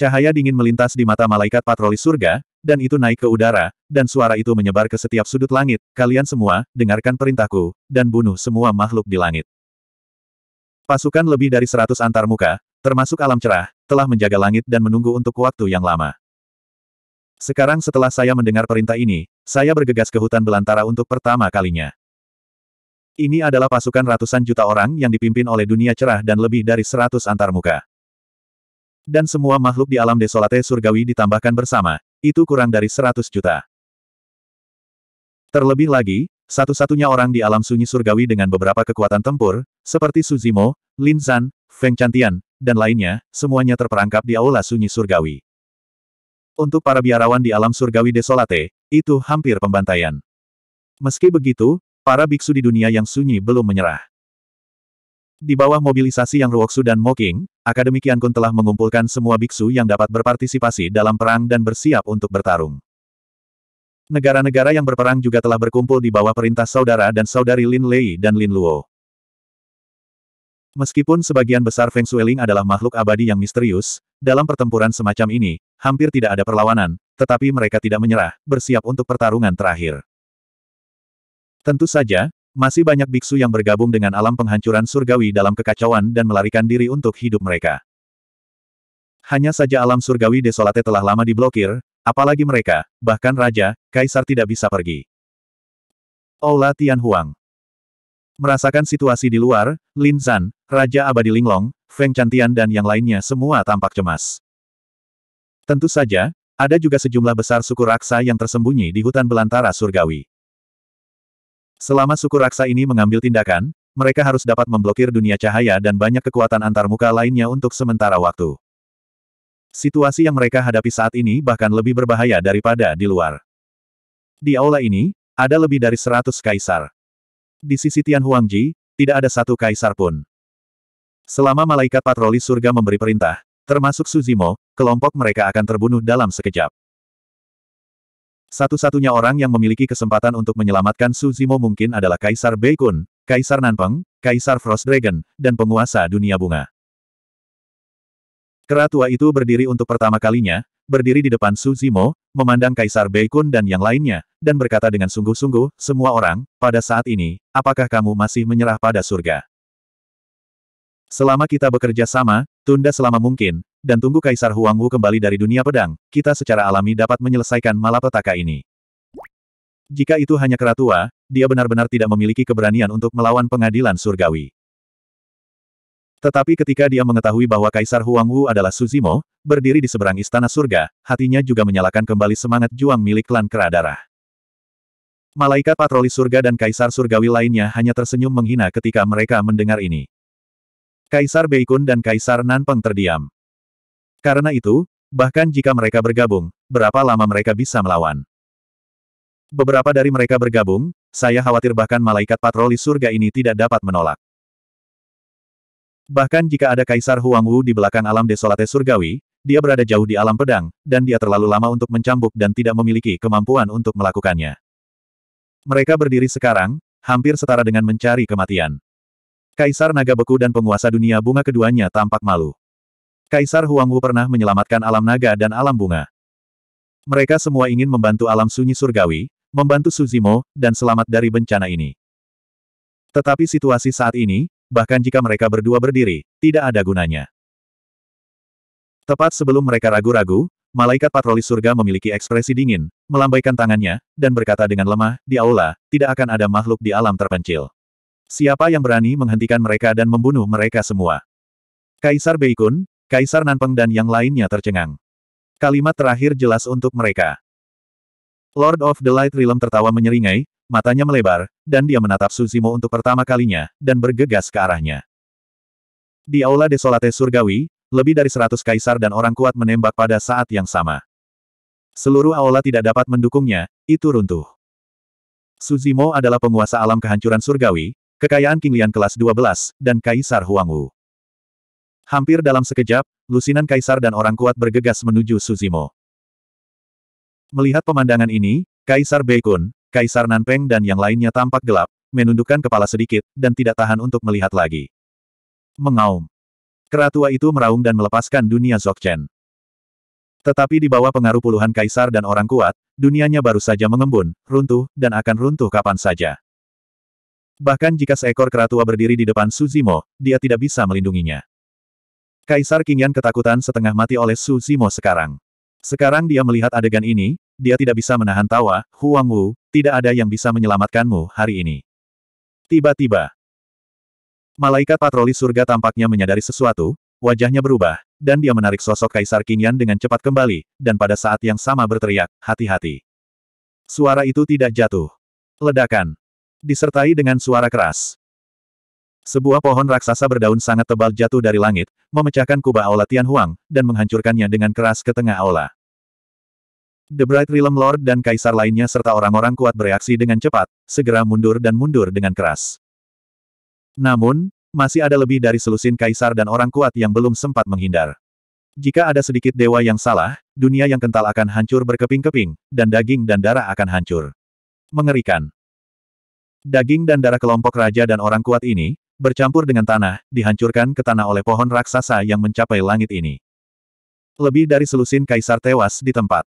Cahaya dingin melintas di mata malaikat patroli surga, dan itu naik ke udara, dan suara itu menyebar ke setiap sudut langit, kalian semua, dengarkan perintahku, dan bunuh semua makhluk di langit. Pasukan lebih dari seratus antarmuka, termasuk alam cerah, telah menjaga langit dan menunggu untuk waktu yang lama. Sekarang setelah saya mendengar perintah ini, saya bergegas ke hutan belantara untuk pertama kalinya. Ini adalah pasukan ratusan juta orang yang dipimpin oleh dunia cerah dan lebih dari seratus antarmuka. Dan semua makhluk di alam desolate surgawi ditambahkan bersama, itu kurang dari seratus juta. Terlebih lagi, satu-satunya orang di alam sunyi surgawi dengan beberapa kekuatan tempur, seperti Suzimo, Lin Zan, Feng Chantian, dan lainnya, semuanya terperangkap di aula sunyi surgawi. Untuk para biarawan di alam surgawi desolate, itu hampir pembantaian. Meski begitu, para biksu di dunia yang sunyi belum menyerah. Di bawah mobilisasi yang Ruoksu dan Moking, Akademi Kiankun telah mengumpulkan semua biksu yang dapat berpartisipasi dalam perang dan bersiap untuk bertarung. Negara-negara yang berperang juga telah berkumpul di bawah perintah saudara dan saudari Lin Lei dan Lin Luo. Meskipun sebagian besar Feng Shuiling adalah makhluk abadi yang misterius, dalam pertempuran semacam ini, hampir tidak ada perlawanan, tetapi mereka tidak menyerah, bersiap untuk pertarungan terakhir. Tentu saja, masih banyak biksu yang bergabung dengan alam penghancuran surgawi dalam kekacauan dan melarikan diri untuk hidup mereka. Hanya saja alam surgawi desolate telah lama diblokir, Apalagi mereka, bahkan raja, kaisar tidak bisa pergi. Aula Huang, Merasakan situasi di luar, Lin Zan, Raja Abadi Linglong, Feng Chantian dan yang lainnya semua tampak cemas. Tentu saja, ada juga sejumlah besar suku raksa yang tersembunyi di hutan belantara surgawi. Selama suku raksa ini mengambil tindakan, mereka harus dapat memblokir dunia cahaya dan banyak kekuatan antarmuka lainnya untuk sementara waktu. Situasi yang mereka hadapi saat ini bahkan lebih berbahaya daripada di luar. Di aula ini, ada lebih dari seratus kaisar. Di sisi Tian Huangji, tidak ada satu kaisar pun. Selama malaikat patroli surga memberi perintah, termasuk Suzimo, kelompok mereka akan terbunuh dalam sekejap. Satu-satunya orang yang memiliki kesempatan untuk menyelamatkan Suzimo mungkin adalah Kaisar Beikun, Kaisar Nanpeng, Kaisar Frost Dragon, dan penguasa dunia bunga. Kera tua itu berdiri untuk pertama kalinya, berdiri di depan Su Zimo, memandang Kaisar Beikun dan yang lainnya, dan berkata dengan sungguh-sungguh, semua orang, pada saat ini, apakah kamu masih menyerah pada surga? Selama kita bekerja sama, tunda selama mungkin, dan tunggu Kaisar Huang Wu kembali dari dunia pedang, kita secara alami dapat menyelesaikan malapetaka ini. Jika itu hanya kera tua, dia benar-benar tidak memiliki keberanian untuk melawan pengadilan surgawi. Tetapi ketika dia mengetahui bahwa Kaisar Huang Wu adalah Suzimo, berdiri di seberang istana surga, hatinya juga menyalakan kembali semangat juang milik klan Kera Malaikat patroli surga dan Kaisar Surgawi lainnya hanya tersenyum menghina ketika mereka mendengar ini. Kaisar Beikun dan Kaisar Nanpeng terdiam. Karena itu, bahkan jika mereka bergabung, berapa lama mereka bisa melawan? Beberapa dari mereka bergabung, saya khawatir bahkan malaikat patroli surga ini tidak dapat menolak. Bahkan jika ada Kaisar Huang Wu di belakang alam desolate surgawi, dia berada jauh di alam pedang, dan dia terlalu lama untuk mencambuk dan tidak memiliki kemampuan untuk melakukannya. Mereka berdiri sekarang, hampir setara dengan mencari kematian. Kaisar Naga Beku dan penguasa dunia bunga keduanya tampak malu. Kaisar Huang Wu pernah menyelamatkan alam naga dan alam bunga. Mereka semua ingin membantu alam sunyi surgawi, membantu Suzimo, dan selamat dari bencana ini. Tetapi situasi saat ini, bahkan jika mereka berdua berdiri, tidak ada gunanya. Tepat sebelum mereka ragu-ragu, malaikat patroli surga memiliki ekspresi dingin, melambaikan tangannya, dan berkata dengan lemah, di ya aula, tidak akan ada makhluk di alam terpencil. Siapa yang berani menghentikan mereka dan membunuh mereka semua? Kaisar Beikun, Kaisar Nanpeng dan yang lainnya tercengang. Kalimat terakhir jelas untuk mereka. Lord of the Light Realm tertawa menyeringai, matanya melebar, dan dia menatap Suzimo untuk pertama kalinya, dan bergegas ke arahnya. Di aula desolate surgawi, lebih dari seratus kaisar dan orang kuat menembak pada saat yang sama. Seluruh aula tidak dapat mendukungnya, itu runtuh. Suzimo adalah penguasa alam kehancuran surgawi, kekayaan King Lian kelas 12, dan Kaisar Huang Wu. Hampir dalam sekejap, lusinan kaisar dan orang kuat bergegas menuju Suzimo. Melihat pemandangan ini, Kaisar Beikun, Kaisar Nanpeng dan yang lainnya tampak gelap, menundukkan kepala sedikit, dan tidak tahan untuk melihat lagi. Mengaum. Keratua itu meraung dan melepaskan dunia Zokchen. Tetapi di bawah pengaruh puluhan kaisar dan orang kuat, dunianya baru saja mengembun, runtuh, dan akan runtuh kapan saja. Bahkan jika seekor keratua berdiri di depan Suzimo, dia tidak bisa melindunginya. Kaisar Qingyan ketakutan setengah mati oleh Suzimo sekarang. Sekarang dia melihat adegan ini, dia tidak bisa menahan tawa, Huang Wu, tidak ada yang bisa menyelamatkanmu hari ini. Tiba-tiba, malaikat patroli surga tampaknya menyadari sesuatu, wajahnya berubah, dan dia menarik sosok Kaisar Qingyan dengan cepat kembali, dan pada saat yang sama berteriak, hati-hati. Suara itu tidak jatuh. Ledakan. Disertai dengan suara keras. Sebuah pohon raksasa berdaun sangat tebal jatuh dari langit, memecahkan kubah aula Tianhuang dan menghancurkannya dengan keras ke tengah aula. The Bright Realm Lord dan kaisar lainnya serta orang-orang kuat bereaksi dengan cepat, segera mundur dan mundur dengan keras. Namun, masih ada lebih dari selusin kaisar dan orang kuat yang belum sempat menghindar. Jika ada sedikit dewa yang salah, dunia yang kental akan hancur berkeping-keping, dan daging dan darah akan hancur. Mengerikan. Daging dan darah kelompok raja dan orang kuat ini, bercampur dengan tanah, dihancurkan ke tanah oleh pohon raksasa yang mencapai langit ini. Lebih dari selusin kaisar tewas di tempat.